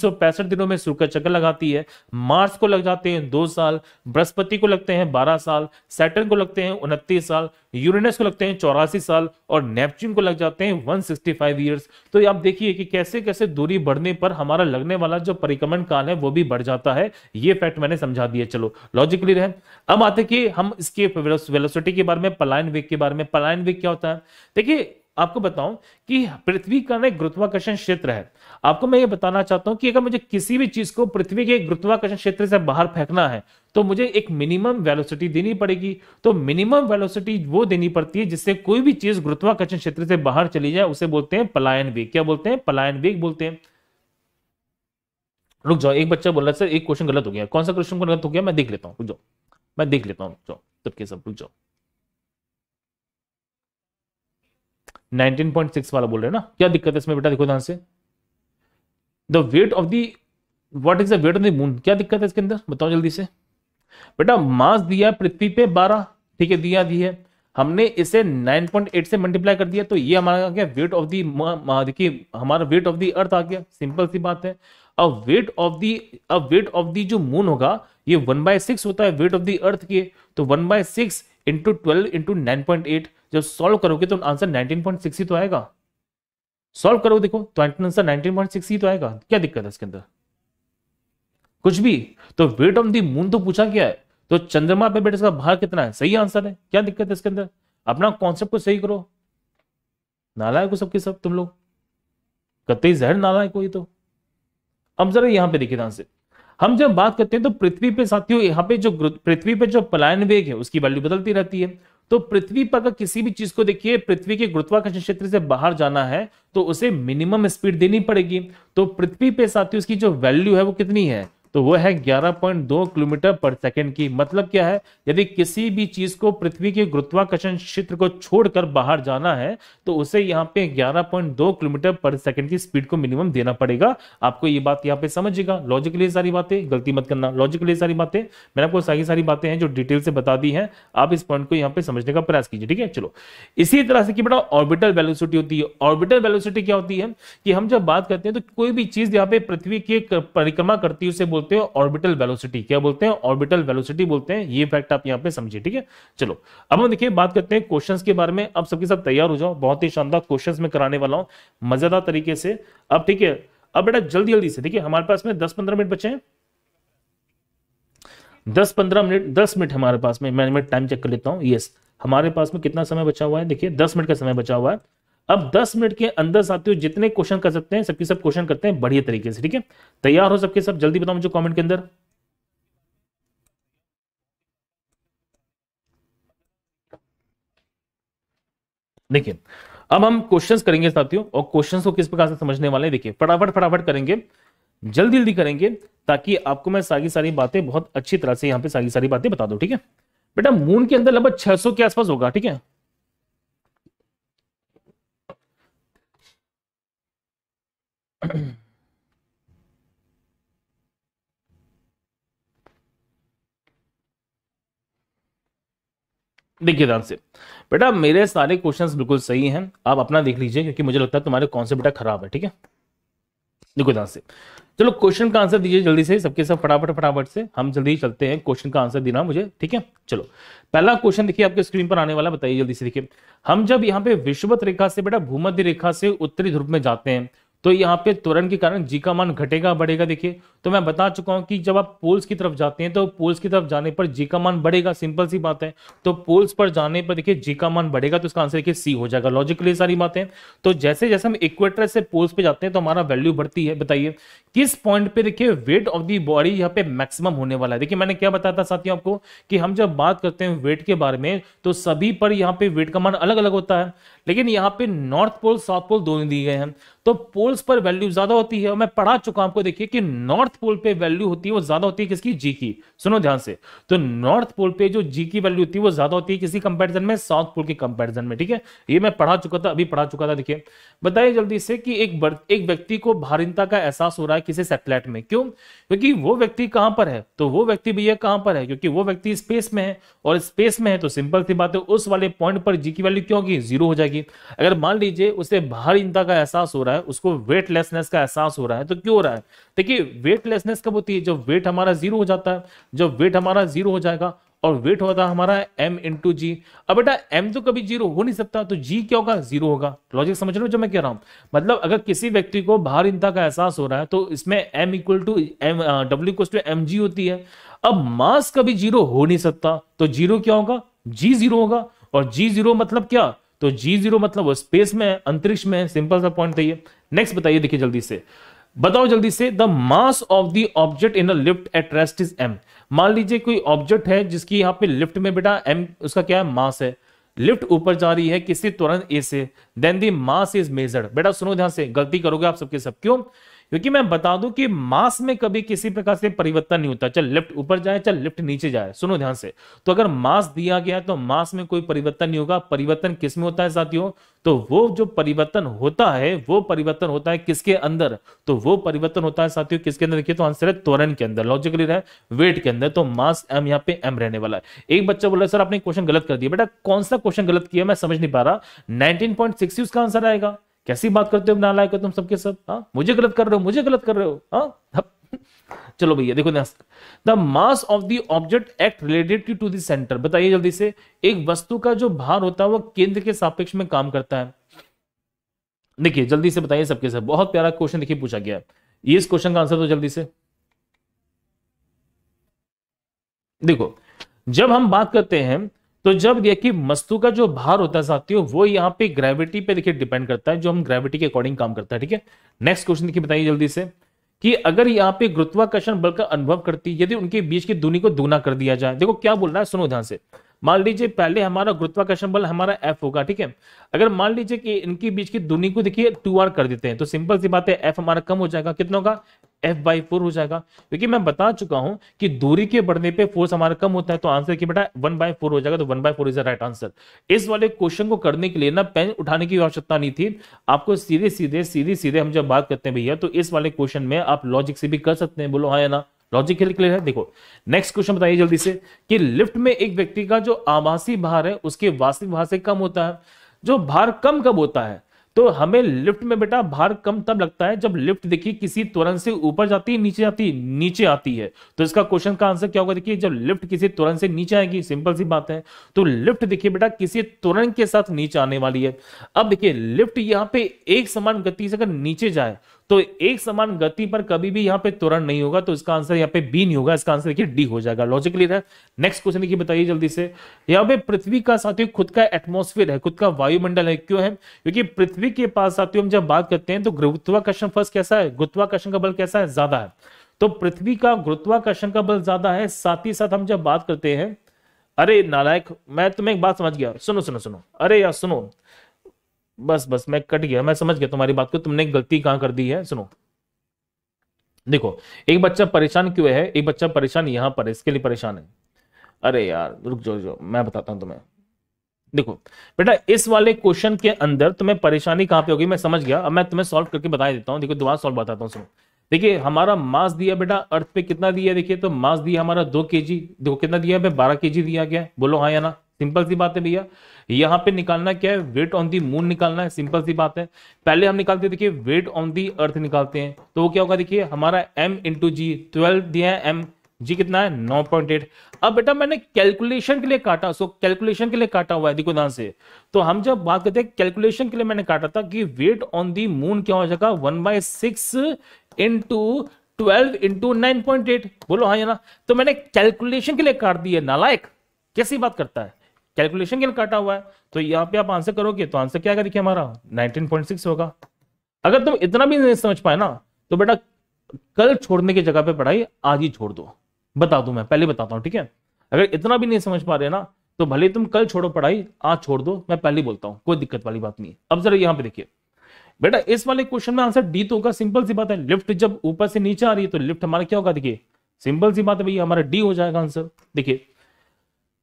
दिनों में सूर्य का चक्कर लगाती है मार्स को लग जाते हैं दो साल बृहस्पति को लगते हैं बारह साल सैटर्न को लगते हैं उनतीस साल यूरेनस को लगते हैं चौरासी साल और नेपच्यून को लग जाते हैं वन सिक्सटी फाइव ईयर्स तो आप देखिए कि कैसे कैसे दूरी बढ़ने पर हमारा लगने वाला जो परिक्रमण काल है वो भी बढ़ जाता है ये फैक्ट मैंने समझा दिया चलो लॉजिक क्लियर है अब आते कि हम इसके वेलोसिटी के बारे में पलायन वेग के बारे में पलायन वेग क्या होता है देखिए आपको बताऊं कि पृथ्वी का ना गुरुत्वाकर्षण क्षेत्र है आपको मैं ये बताना चाहता हूं कि अगर मुझे किसी भी चीज को पृथ्वी के गुरुत्वाकर्षण क्षेत्र से बाहर फेंकना है तो मुझे एक मिनिमम वेलोसिटी देनी पड़ेगी तो मिनिमम वेलोसिटी वो देनी पड़ती है जिससे कोई भी चीज गुरुत्वाकर्षण क्षेत्र से बाहर चली जाए उसे बोलते हैं पलायन वेग क्या बोलते हैं पलायन वेग बोलते हैं रुक जाओ एक बच्चा बोल रहा है सर एक क्वेश्चन गलत हो गया कौन सा क्वेश्चन गलत हो गया मैं देख लेता हूँ रुक जाओ मैं देख लेता हूँ रुक जाओ सबके सब रुक जाओ 19.6 वाला बोल रहे हैं ना क्या दिक्कत है इसमें बेटा देखो ध्यान से the weight of the what is the weight of the moon क्या दिक्कत है इसके अंदर बताओ जल्दी से बेटा मास दिया पृथ्वी पे 12 ठीक है दिया दी है हमने इसे 9.8 से मल्टीप्लाई कर दिया तो ये हमारा आ गया वेट ऑफ दी देखिए हमारा वेट ऑफ दी अर्थ आ गया सिंपल सी बात है अब वेट ऑफ दी अब वेट ऑफ दी जो मून होगा ये वन बाय सिक्स होता है वेट ऑफ दी अर्थ के तो one by six into twelve into nine point eight जब सॉल्व करोगे तो आंसर 19.6 ही तो आएगा सॉल्व करो देखो तो आंसर 19.6 ही तो आएगा क्या दिक्कत है इसके अंदर कुछ भी तो वेट ऑफ दी मून तो पूछा क्या है तो चंद्रमा पे बेटे इसका भार कितना है सही आंसर है क्या दिक्कत है इसके अंदर अपना कॉन्सेप्ट को सही करो नालायक हो सबके सब तुम लोग कतई जहर नालायक हो ये तो अब जरा यहां पे देखिए आंसर हम जब बात करते हैं तो पृथ्वी पे साथियों यहाँ पे जो पृथ्वी पे जो पलायन वेग है उसकी वैल्यू बदलती रहती है तो पृथ्वी पर अगर किसी भी चीज को देखिए पृथ्वी के गुरुत्वाकर्षण क्षेत्र से बाहर जाना है तो उसे मिनिमम स्पीड देनी पड़ेगी तो पृथ्वी पे साथियों उसकी जो वैल्यू है वो कितनी है तो वह है 11.2 किलोमीटर पर सेकेंड की मतलब क्या है यदि किसी भी चीज को पृथ्वी के गुरुत्वाकर्षण क्षेत्र को छोड़कर बाहर जाना है तो उसे यहाँ पे 11.2 किलोमीटर पर सेकेंड की स्पीड को मिनिमम देना पड़ेगा आपको ये बात यहाँ पे समझिएगा लॉजिकली सारी बातें गलती मत करना लॉजिकली सारी बातें मैंने आपको सारी सारी बातें हैं जो डिटेल से बता दी है आप इस पॉइंट को यहाँ पे समझने का प्रयास कीजिए ठीक है चलो इसी तरह से बेटा ऑर्बिटल वेलोसिटी होती है ऑर्बिटल वेलोसिटी क्या होती है कि हम जब बात करते हैं तो कोई भी चीज यहाँ पे पृथ्वी की परिक्रमा करती है उसे बोलते हैं ऑर्बिटल वेलोसिटी क्या बोलते हैं ऑर्बिटल वेलोसिटी बोलते हैं ये फैक्ट आप यहाँ पे समझिए ठीक है चलो अब हम देखिए बात करते हैं क्वेश्चंस के बारे में अब सबके साथ तैयार हो जाओ बहुत ही शानदार क्वेश्चंस में कराने वाला हूँ मजेदार तरीके से अब ठीक है अब बेटा जल्दी जल्दी से देखिए हमारे पास में दस पंद्रह मिनट बचे हैं दस पंद्रह मिनट दस मिनट हमारे पास में मैं टाइम चेक कर लेता हूँ यस हमारे पास में कितना समय बचा हुआ है देखिए दस मिनट का समय बचा हुआ है अब 10 मिनट के अंदर साथियों जितने क्वेश्चन कर सकते हैं सबके सब क्वेश्चन करते हैं बढ़िया तरीके से ठीक है तैयार हो सबके सब जल्दी बताओ मुझे कॉमेंट के अंदर देखिए अब हम क्वेश्चंस करेंगे साथियों और क्वेश्चंस को किस प्रकार से समझने वाले देखिए फटाफट फटाफट करेंगे जल्दी जल्दी करेंगे ताकि आपको मैं सारी सारी बातें बहुत अच्छी तरह से यहाँ पे सारी सारी बातें बता दू ठीक है बेटा मून के अंदर लगभग 600 के आसपास होगा ठीक है *clears throat* देखिए ध्यान से बेटा मेरे सारे क्वेश्चंस बिल्कुल सही हैं आप अपना देख लीजिए क्योंकि मुझे लगता है तुम्हारे कौन से बेटा खराब है ठीक है देखो ध्यान से चलो क्वेश्चन का आंसर दीजिए जल्दी से सबके सब फटाफट फटाफट से हम जल्दी चलते हैं क्वेश्चन का आंसर देना मुझे ठीक है चलो पहला क्वेश्चन देखिए आपके स्क्रीन पर आने वाला बताइए जल्दी से देखिए हम जब यहाँ पे विश्ववत रेखा से बेटा भूमध्य रेखा से उत्तरी ध्रुव में जाते हैं तो यहाँ पे त्वरण के कारण जी का मान घटेगा बढ़ेगा देखिए तो मैं बता चुका हूं कि जब आप पोल्स की तरफ जाते हैं तो पोल्स की तरफ जाने पर जी का मान बढ़ेगा सिंपल सी बात है तो पोल्स पर जाने पर देखिए जी का मान बढ़ेगा तो इसका आंसर देखिए सी हो जाएगा लॉजिकली सारी बातें तो जैसे जैसे हम इक्वेटर से पोल्स पे जाते हैं तो हमारा वैल्यू बढ़ती है बताइए किस पॉइंट पे देखिए वेट ऑफ दी बॉडी यहाँ पे मैक्सिमम होने वाला है देखिए मैंने क्या बताया था साथियों आपको कि हम जब बात करते हैं वेट के बारे में तो सभी पर यहाँ पे वेट का मान अलग अलग होता है लेकिन यहाँ पे नॉर्थ पोल साउथ पोल दोनों दिए गए हैं तो पोल्स पर वैल्यू ज्यादा होती है और मैं पढ़ा चुका हूं आपको देखिए कि नॉर्थ नॉर्थ पोल पे वैल्यू होती है वो ज्यादा होती है किसकी जी की सुनो ध्यान से तो नॉर्थ पोल पे जो जी की वैल्यू होती है वो ज्यादा होती है किसी कंपैरिजन में साउथ पोल के कंपैरिजन में ठीक है ये मैं पढ़ा चुका था अभी पढ़ा चुका था देखिए बताइए जल्दी से कि एक एक व्यक्ति को भारिनता का एहसास हो रहा है किसी सेटेलाइट में क्यों क्योंकि वो व्यक्ति कहां पर है तो वो व्यक्ति भैया कहां पर है क्योंकि वो व्यक्ति स्पेस में है और स्पेस में है तो सिंपल सी बात है उस वाले पॉइंट पर जी की वैल्यू क्यों होगी जीरो हो जाएगी अगर मान लीजिए उसे भारिनता का एहसास हो रहा है उसको वेटलेसनेस का एहसास हो रहा है तो क्यों हो रहा है देखिए वेट वेटलेसनेस कब होती है जब वेट हमारा जीरो हो जाता है जब वेट हमारा जीरो हो जाएगा और वेट होता है हमारा एम इन टू जी अब बेटा एम तो कभी जीरो हो नहीं सकता तो जी क्या होगा जीरो होगा लॉजिक समझ लो जो मैं कह रहा हूं मतलब अगर किसी व्यक्ति को बाहर भारीनता का एहसास हो रहा है तो इसमें M equal to M W equal to M G होती है अब मास कभी जीरो हो नहीं सकता तो जीरो क्या होगा जी जीरो होगा और जी जीरो मतलब क्या तो जी जीरो मतलब वो स्पेस में अंतरिक्ष में सिंपल सा पॉइंट है नेक्स्ट बताइए देखिए जल्दी से बताओ जल्दी से the mass of the object in a lift at rest is M मान लीजिए कोई ऑब्जेक्ट है जिसकी यहाँ पे लिफ्ट में बेटा एम उसका क्या है मास है लिफ्ट ऊपर जा रही है किसी तुरंत ए से then the mass is measured बेटा सुनो ध्यान से गलती करोगे आप सबके सब क्यों क्योंकि मैं बता दूं कि मास में कभी किसी प्रकार से परिवर्तन नहीं होता चल लिफ्ट ऊपर जाए चल लिफ्ट नीचे जाए सुनो ध्यान से तो अगर मास दिया गया तो मास में कोई परिवर्तन नहीं होगा परिवर्तन किसमें होता है साथियों तो वो जो परिवर्तन होता है वो परिवर्तन होता है किसके अंदर तो वो परिवर्तन होता है साथियों किसके अंदर देखिए तो आंसर है त्वरण के अंदर लॉजिकली रहा वेट के अंदर तो मास एम यहाँ पे एम रहने वाला है एक बच्चा बोला सर आपने क्वेश्चन गलत कर दिया बेटा कौन सा क्वेश्चन गलत किया मैं समझ नहीं पा रहा नाइनटीन उसका आंसर आएगा कैसी बात करते हो नालायक हो तुम सबके सब हाँ मुझे गलत कर रहे हो मुझे गलत कर रहे हो हाँ? *laughs* चलो भैया देखो the mass of the object act related to the centre बताइए जल्दी से एक वस्तु का जो भार होता है वो केंद्र के सापेक्ष में काम करता है देखिए जल्दी से बताइए सबके सब बहुत प्यारा क्वेश्चन देखिए पूछा गया ये इस क्वेश्चन का आंसर तो जल्दी से देखो जब हम बात करते हैं तो जब यह कि वस्तु का जो भार होता है साथियों वो यहाँ पे ग्रेविटी पे देखिए डिपेंड करता है जो हम ग्रेविटी के अकॉर्डिंग काम करता है ठीक है नेक्स्ट क्वेश्चन देखिए बताइए जल्दी से कि अगर यहाँ पे गुरुत्वाकर्षण बल का अनुभव करती यदि उनके बीच की दूरी को दुगना कर दिया जाए देखो क्या बोल रहा है सुनो ध्यान से मान लीजिए पहले हमारा गुरुत्वाकर्षण बल हमारा एफ होगा ठीक है अगर मान लीजिए कि इनके बीच की दूरी को देखिए टू आर कर देते हैं तो सिंपल सी बात है एफ हमारा कम हो जाएगा कितनों का एफ बाई फोर हो जाएगा क्योंकि मैं बता चुका हूं कि दूरी के बढ़ने पे फोर्स हमारा कम होता है तो आंसर की बेटा वन बाय फोर हो जाएगा तो one by four is the right answer इस वाले क्वेश्चन को करने के लिए ना पेन उठाने की आवश्यकता नहीं थी आपको सीधे सीधे सीधे सीधे हम जब बात करते हैं भैया तो इस वाले क्वेश्चन में आप लॉजिक से भी कर सकते हैं बोलो हाँ या ना लॉजिक क्लियर है देखो नेक्स्ट क्वेश्चन बताइए जल्दी से कि लिफ्ट में एक व्यक्ति का जो आभासी भार है उसके वास्तविक भार से कम होता है जो भार कम कब होता है तो हमें लिफ्ट में बेटा भार कम तब लगता है जब लिफ्ट देखिए किसी त्वरण से ऊपर जाती है नीचे जाती है नीचे आती है तो इसका क्वेश्चन का आंसर क्या होगा देखिए जब लिफ्ट किसी त्वरण से नीचे आएगी सिंपल सी बात है तो लिफ्ट देखिए बेटा किसी त्वरण के साथ नीचे आने वाली है अब देखिए लिफ्ट यहाँ पे एक समान गति से अगर नीचे जाए तो एक समान गति पर कभी भी यहां पे त्वरण नहीं होगा तो इसका आंसर यहाँ पे बी नहीं होगा इसका आंसर देखिए डी हो जाएगा लॉजिकली है नेक्स्ट क्वेश्चन देखिए बताइए जल्दी से यहां पे पृथ्वी का साथियों खुद का एटमोस्फियर है खुद का वायुमंडल है क्यों है क्योंकि पृथ्वी के पास साथियों हम जब बात करते हैं तो गुरुत्वाकर्षण फर्स्ट कैसा है गुरुत्वाकर्षण का बल कैसा है ज्यादा है तो पृथ्वी का गुरुत्वाकर्षण का बल ज्यादा है साथ ही साथ हम जब बात करते हैं अरे नालायक मैं तुम्हें एक बात समझ गया सुनो सुनो सुनो अरे यार सुनो बस बस मैं कट गया मैं समझ गया तुम्हारी बात को तुमने गलती कहां कर दी है सुनो देखो एक बच्चा परेशान क्यों है एक बच्चा परेशान यहाँ पर इसके लिए परेशान है अरे यार रुक जाओ जो मैं बताता हूं तुम्हें देखो बेटा इस वाले क्वेश्चन के अंदर तुम्हें परेशानी कहां पे होगी मैं समझ गया अब मैं तुम्हें सॉल्व करके बता देता हूँ देखो दोबारा सॉल्व बताता हूँ सुनो देखिए हमारा मास दिया बेटा अर्थ पे कितना दिया देखिए तो मास दिया हमारा दो के जी देखो कितना दिया बारह के जी दिया गया बोलो हाँ या ना सिंपल सी बात है भैया यहाँ पे निकालना क्या है वेट ऑन दी मून निकालना है सिंपल सी बात है पहले हम निकालते हैं देखिए वेट ऑन दी अर्थ निकालते हैं तो वो क्या होगा देखिए हमारा एम इंटू जी ट्वेल्व दिया है एम जी कितना है नौ पॉइंट एट अब बेटा मैंने कैलकुलेशन के लिए काटा सो कैलकुलेशन के लिए काटा हुआ है देखो ध्यान से तो हम जब बात करते हैं कैलकुलेशन के लिए मैंने काटा था कि वेट ऑन दी मून क्या हो जाएगा one by six into twelve into nine point eight बोलो हाँ ना तो मैंने कैलकुलेशन के लिए काट दी है नालायक कैसी बात करता है कैलकुलेशन के लिए काटा हुआ है तो यहाँ पे आप आंसर करोगे तो आंसर क्या देखिए हमारा 19.6 होगा अगर तुम इतना भी नहीं समझ पाए ना तो बेटा कल छोड़ने की जगह पे पढ़ाई आज ही छोड़ दो बता दू मैं पहले बताता हूँ ठीक है अगर इतना भी नहीं समझ पा रहे ना तो भले तुम कल छोड़ो पढ़ाई आज छोड़ दो मैं पहले बोलता हूँ कोई दिक्कत वाली बात नहीं है अब जरा यहाँ पे देखिए बेटा इस वाले क्वेश्चन में आंसर डी तो होगा सिंपल सी बात है लिफ्ट जब ऊपर से नीचे आ रही है तो लिफ्ट हमारा क्या होगा देखिए सिंपल सी बात है भैया हमारा डी हो जाएगा आंसर देखिए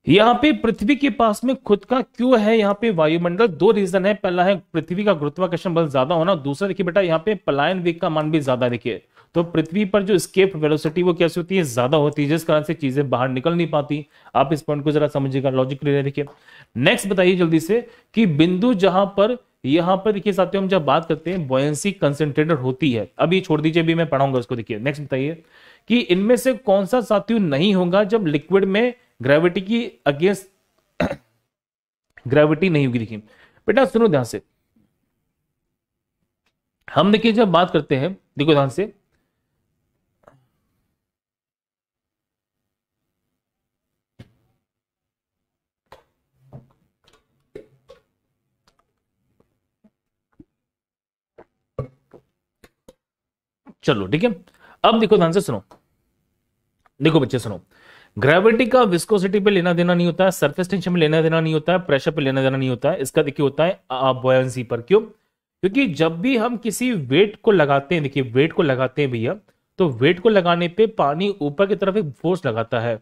यहाँ पे पृथ्वी के पास में खुद का क्यों है यहाँ पे वायुमंडल दो रीजन है पहला है पृथ्वी का गुरुत्वाकर्षण बल ज्यादा होना दूसरा देखिए बेटा यहाँ पे पलायन वेग का मान भी ज्यादा देखिए तो पृथ्वी पर जो स्केप वेलोसिटी वो कैसी होती है ज्यादा होती है जिस कारण से चीजें बाहर निकल नहीं पाती आप इस पॉइंट को जरा समझिएगा क्लियर देखिए नेक्स्ट बताइए जल्दी से कि बिंदु जहां पर यहाँ पर देखिए साथियों हम जब बात करते हैं बॉयसी कंसेंट्रेटेड होती है अभी छोड़ दीजिए अभी मैं पढ़ाऊंगा उसको देखिए नेक्स्ट बताइए कि इनमें से कौन सा साथियों नहीं होगा जब लिक्विड में ग्रेविटी की अगेंस्ट ग्रेविटी *coughs* नहीं होगी देखिए बेटा सुनो ध्यान से हम देखिए जब बात करते हैं देखो ध्यान से चलो ठीक है अब देखो ध्यान से सुनो देखो बच्चे सुनो ग्रेविटी का विस्कोसिटी पे लेना देना नहीं होता है सर्फेस टेंशन में लेना देना नहीं होता है प्रेशर पे लेना देना नहीं होता है इसका देखिए होता है बोयसी पर क्यों क्योंकि जब भी हम किसी वेट को लगाते हैं देखिए वेट को लगाते हैं भैया तो वेट को लगाने पे पानी ऊपर की तरफ एक फोर्स लगाता है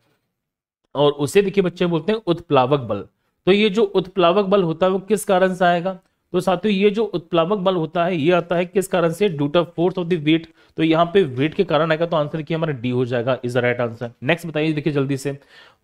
और उसे देखिए बच्चे बोलते हैं उत्प्लावक बल तो ये जो उत्प्लावक बल होता है वो किस कारण से आएगा तो साथियों ये जो उत्प्लावक बल होता है ये आता है किस कारण से due to of force of the weight तो यहाँ पे वेट के कारण आएगा तो आंसर की हमारा डी हो जाएगा is the right answer next बताइए देखिए जल्दी से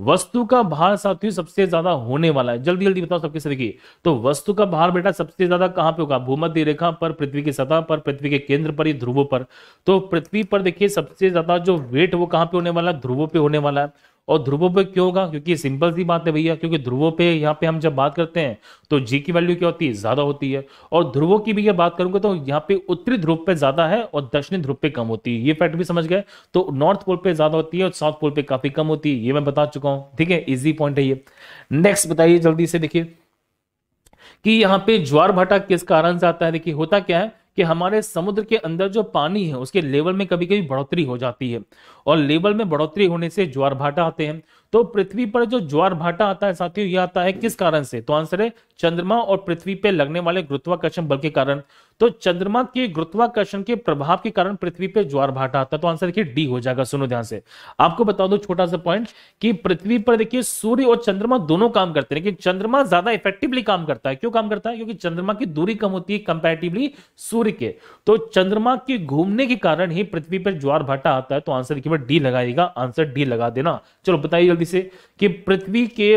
वस्तु का भार साथियों सबसे ज्यादा होने वाला है जल्दी जल्दी बताओ सबके से देखिए तो वस्तु का भार बेटा सबसे ज्यादा कहाँ पे होगा भूमध्य रेखा पर पृथ्वी की सतह पर पृथ्वी के केंद्र पर ध्रुवों पर तो पृथ्वी पर देखिए सबसे ज्यादा जो वेट वो कहाँ पे होने वाला है ध्रुवों पे होने वाला है और ध्रुवों पे क्यों होगा क्योंकि सिंपल सी बात है भैया क्योंकि ध्रुवों पे यहाँ पे हम जब बात करते हैं तो जी की वैल्यू क्या होती है ज़्यादा होती है और ध्रुवों की भी ये बात करूंगा तो यहाँ पे उत्तरी ध्रुव पे ज़्यादा है और दक्षिणी ध्रुव पे कम होती है ये फैक्ट भी समझ गए तो नॉर्थ पोल पे ज़्यादा होती है और साउथ पोल पे काफ़ी कम होती है ये मैं बता चुका हूं ठीक है इजी पॉइंट है ये नेक्स्ट बताइए जल्दी से देखिए कि यहाँ पे ज्वार भाटा किस कारण से आता है देखिए होता क्या है कि हमारे समुद्र के अंदर जो पानी है उसके लेवल में कभी कभी बढ़ोतरी हो जाती है और लेवल में बढ़ोतरी होने से ज्वार भाटा आते हैं तो पृथ्वी पर जो ज्वार भाटा आता है साथियों यह आता है किस कारण से तो आंसर है चंद्रमा और पृथ्वी पर लगने वाले गुरुत्वाकर्षण बल के कारण तो चंद्रमा के गुरुत्वाकर्षण के प्रभाव के कारण पृथ्वी पर ज्वार भाटा आता है तो आंसर देखिए डी हो जाएगा सुनो ध्यान से आपको बता दो छोटा सा पॉइंट कि पृथ्वी पर देखिए सूर्य और चंद्रमा दोनों काम करते हैं लेकिन चंद्रमा ज्यादा इफेक्टिवली काम करता है क्यों काम करता है क्योंकि चंद्रमा की दूरी कम होती है कंपेरेटिवली सूर्य के तो चंद्रमा के घूमने के कारण ही पृथ्वी पर ज्वार भाटा आता है तो आंसर देखिए डी लगाएगा आंसर डी लगा देना चलो बताइए जल्दी से कि पृथ्वी के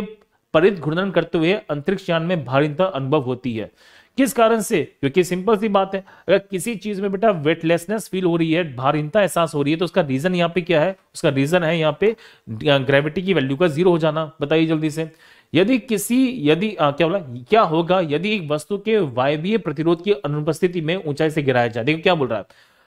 परित घूर्णन करते हुए अंतरिक्ष यान में भारी अनुभव होती है किस कारण से क्योंकि सिंपल सी बात है अगर किसी चीज में बेटा वेटलेसनेस फील हो रही है भारहीनता एहसास हो रही है तो उसका रीजन यहाँ पे क्या है उसका रीजन है यहाँ पे ग्रेविटी की वैल्यू का जीरो हो जाना बताइए जल्दी से यदि किसी यदि आ, क्या बोला क्या होगा यदि एक वस्तु के वायवीय प्रतिरोध की अनुपस्थिति में ऊंचाई से गिराया जाए देखो क्या बोल रहा है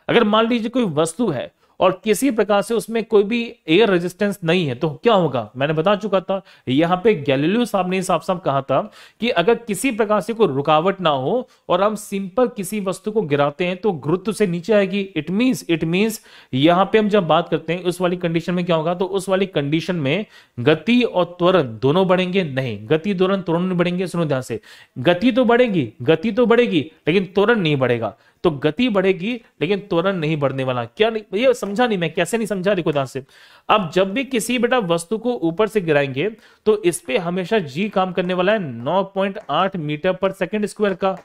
अगर मान लीजिए कोई वस्तु है और किसी प्रकार से उसमें कोई भी एयर रेजिस्टेंस नहीं है तो क्या होगा मैंने बता चुका था यहाँ पे गैलीलियो साहब ने साफ साफ कहा था कि अगर किसी प्रकार से कोई रुकावट ना हो और हम सिंपल किसी वस्तु को गिराते हैं तो गुरुत्व से नीचे आएगी इट मीन्स इट मीन्स यहाँ पे हम जब बात करते हैं उस वाली कंडीशन में क्या होगा तो उस वाली कंडीशन में गति और त्वरण दोनों बढ़ेंगे नहीं गति त्वरण त्वरण नहीं बढ़ेंगे सुनो ध्यान से गति तो बढ़ेगी गति तो बढ़ेगी लेकिन त्वरण नहीं बढ़ेगा तो गति बढ़ेगी लेकिन त्वरण नहीं बढ़ने वाला क्या नहीं ये समझा नहीं मैं कैसे नहीं समझा देखो ध्यान से अब जब भी किसी बेटा वस्तु को ऊपर से गिराएंगे तो इस पे हमेशा जी काम करने वाला है 9.8 मीटर पर सेकंड स्क्वायर का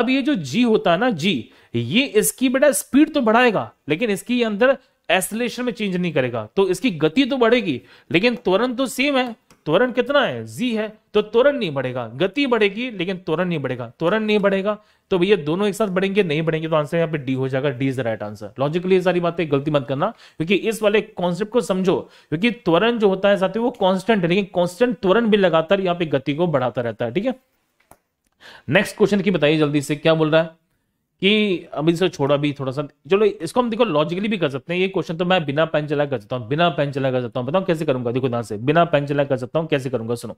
अब ये जो जी होता है ना जी ये इसकी बेटा स्पीड तो बढ़ाएगा लेकिन इसकी अंदर एसलेशन में चेंज नहीं करेगा तो इसकी गति तो बढ़ेगी लेकिन त्वरण तो सेम है त्वरण कितना है जी है तो त्वरण नहीं बढ़ेगा गति बढ़ेगी लेकिन त्वरण नहीं बढ़ेगा त्वरण नहीं बढ़ेगा तो भैया दोनों एक साथ बढ़ेंगे नहीं बढ़ेंगे तो आंसर यहाँ पे डी हो जाएगा D is the right answer logically सारी बातें गलती मत करना क्योंकि इस वाले कॉन्सेप्ट को समझो क्योंकि त्वरण जो होता है साथ वो कॉन्स्टेंट है लेकिन कॉन्स्टेंट त्वरण भी लगातार यहाँ पे गति को बढ़ाता रहता है ठीक है नेक्स्ट क्वेश्चन की बताइए जल्दी से क्या बोल रहा है कि अब इसे छोड़ा भी थोड़ा सा चलो इसको हम देखो लॉजिकली भी कर सकते हैं ये क्वेश्चन तो मैं बिना पेन चला कर सकता हूँ बिना पेन चला कर सकता हूँ बताऊँ कैसे करूंगा देखो ध्यान से बिना पेन चला कर सकता हूँ कैसे करूंगा सुनो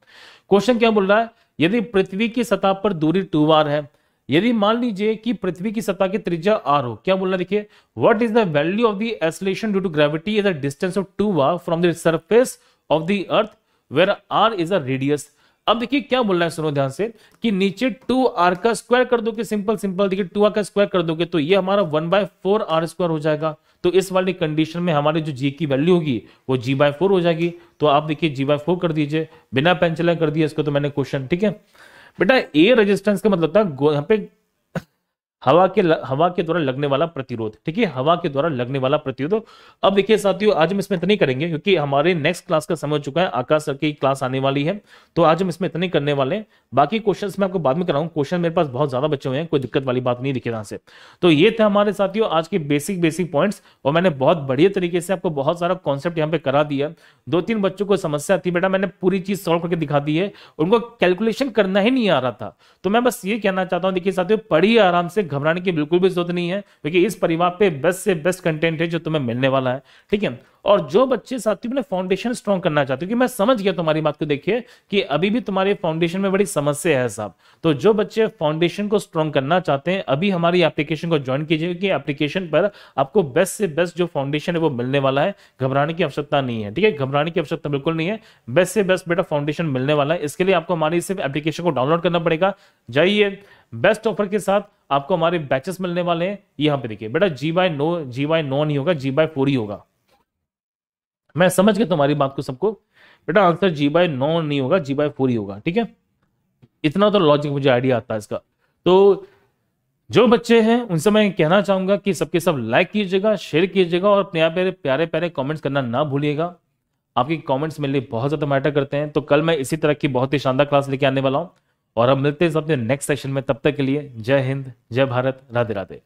क्वेश्चन क्या बोल रहा है यदि पृथ्वी की सतह पर दूरी टू आर है यदि मान लीजिए कि पृथ्वी की सतह की त्रिज्या आर हो क्या बोलना देखिए what is the value of the acceleration due to gravity is the distance of two R from the surface of the earth where R is a radius अब देखिए क्या बोल रहा है सुनो ध्यान से कि नीचे टू आर का स्क्वायर कर दोगे सिंपल सिंपल देखिए टू आर का स्क्वायर कर दोगे तो ये हमारा one by four R square हो जाएगा तो इस वाली कंडीशन में हमारी जो जी की वैल्यू होगी वो जी बाय फोर हो जाएगी तो आप देखिए जी बाय फोर कर दीजिए बिना पेंचला कर दिया इसको तो मैंने क्वेश्चन ठीक है बेटा ए रेजिस्टेंस का मतलब था यहाँ पे हवा के हवा के द्वारा लगने वाला प्रतिरोध ठीक है हवा के द्वारा लगने वाला प्रतिरोध अब देखिए साथियों आज हम इसमें इतना ही करेंगे क्योंकि हमारे नेक्स्ट क्लास का समय हो चुका है आकाश सर की क्लास आने वाली है तो आज हम इसमें इतने करने वाले हैं बाकी क्वेश्चन मैं आपको बाद में कराऊँ क्वेश्चन मेरे पास बहुत ज्यादा बच्चे हुए हैं कोई दिक्कत वाली बात नहीं दिखे से तो ये थे हमारे साथियों आज के बेसिक बेसिक पॉइंट्स और मैंने बहुत बढ़िया तरीके से आपको बहुत सारा कॉन्सेप्ट यहाँ पे करा दिया दो तीन बच्चों को समस्या थी बेटा मैंने पूरी चीज सॉल्व करके दिखा दी है उनको कैलकुलेशन करना ही नहीं आ रहा था तो मैं बस ये कहना चाहता हूँ देखिए साथियों पढ़िए आराम से घबराने की बिल्कुल भी जरूरत नहीं है क्योंकि इस परिवार पे बेस्ट से बेस्ट कंटेंट है जो तुम्हें मिलने वाला है ठीक है और जो बच्चे साथियों ने फाउंडेशन स्ट्रॉन्ग करना चाहते हो कि मैं समझ गया तुम्हारी बात को देखिए कि अभी भी तुम्हारे फाउंडेशन में बड़ी समस्या है साहब तो जो बच्चे फाउंडेशन को स्ट्रॉन्ग करना चाहते हैं अभी हमारी एप्लीकेशन को ज्वाइन कीजिए क्योंकि एप्लीकेशन पर आपको बेस्ट से बेस्ट जो फाउंडेशन है वो मिलने वाला है घबराने की आवश्यकता नहीं है ठीक है घबराने की आवश्यकता बिल्कुल नहीं है बेस्ट से बेस्ट बेटा फाउंडेशन मिलने वाला है इसके लिए आपको हमारी सिर्फ एप्लीकेशन को डाउनलोड करना पड़ेगा जाइए बेस्ट ऑफर के साथ आपको हमारे बैचेस मिलने वाले हैं यहां पे देखिए बेटा G by no G by no नहीं होगा जी बाय फोर ही होगा मैं समझ गया तुम्हारी बात को सबको बेटा आंसर जी बाय नो नहीं होगा जी बाय फोर ही होगा ठीक है इतना तो लॉजिक मुझे आइडिया आता है इसका तो जो बच्चे हैं उनसे मैं कहना चाहूंगा कि सबके सब लाइक कीजिएगा शेयर कीजिएगा और अपने प्यारे प्यारे प्यारे कॉमेंट्स करना ना भूलिएगा आपके कॉमेंट्स मेरे लिए बहुत ज्यादा मैटर करते हैं तो कल मैं इसी तरह की बहुत ही शानदार क्लास लेके आने वाला हूँ और हम मिलते हैं अपने नेक्स्ट सेशन में तब तक के लिए जय हिंद जय भारत राधे राधे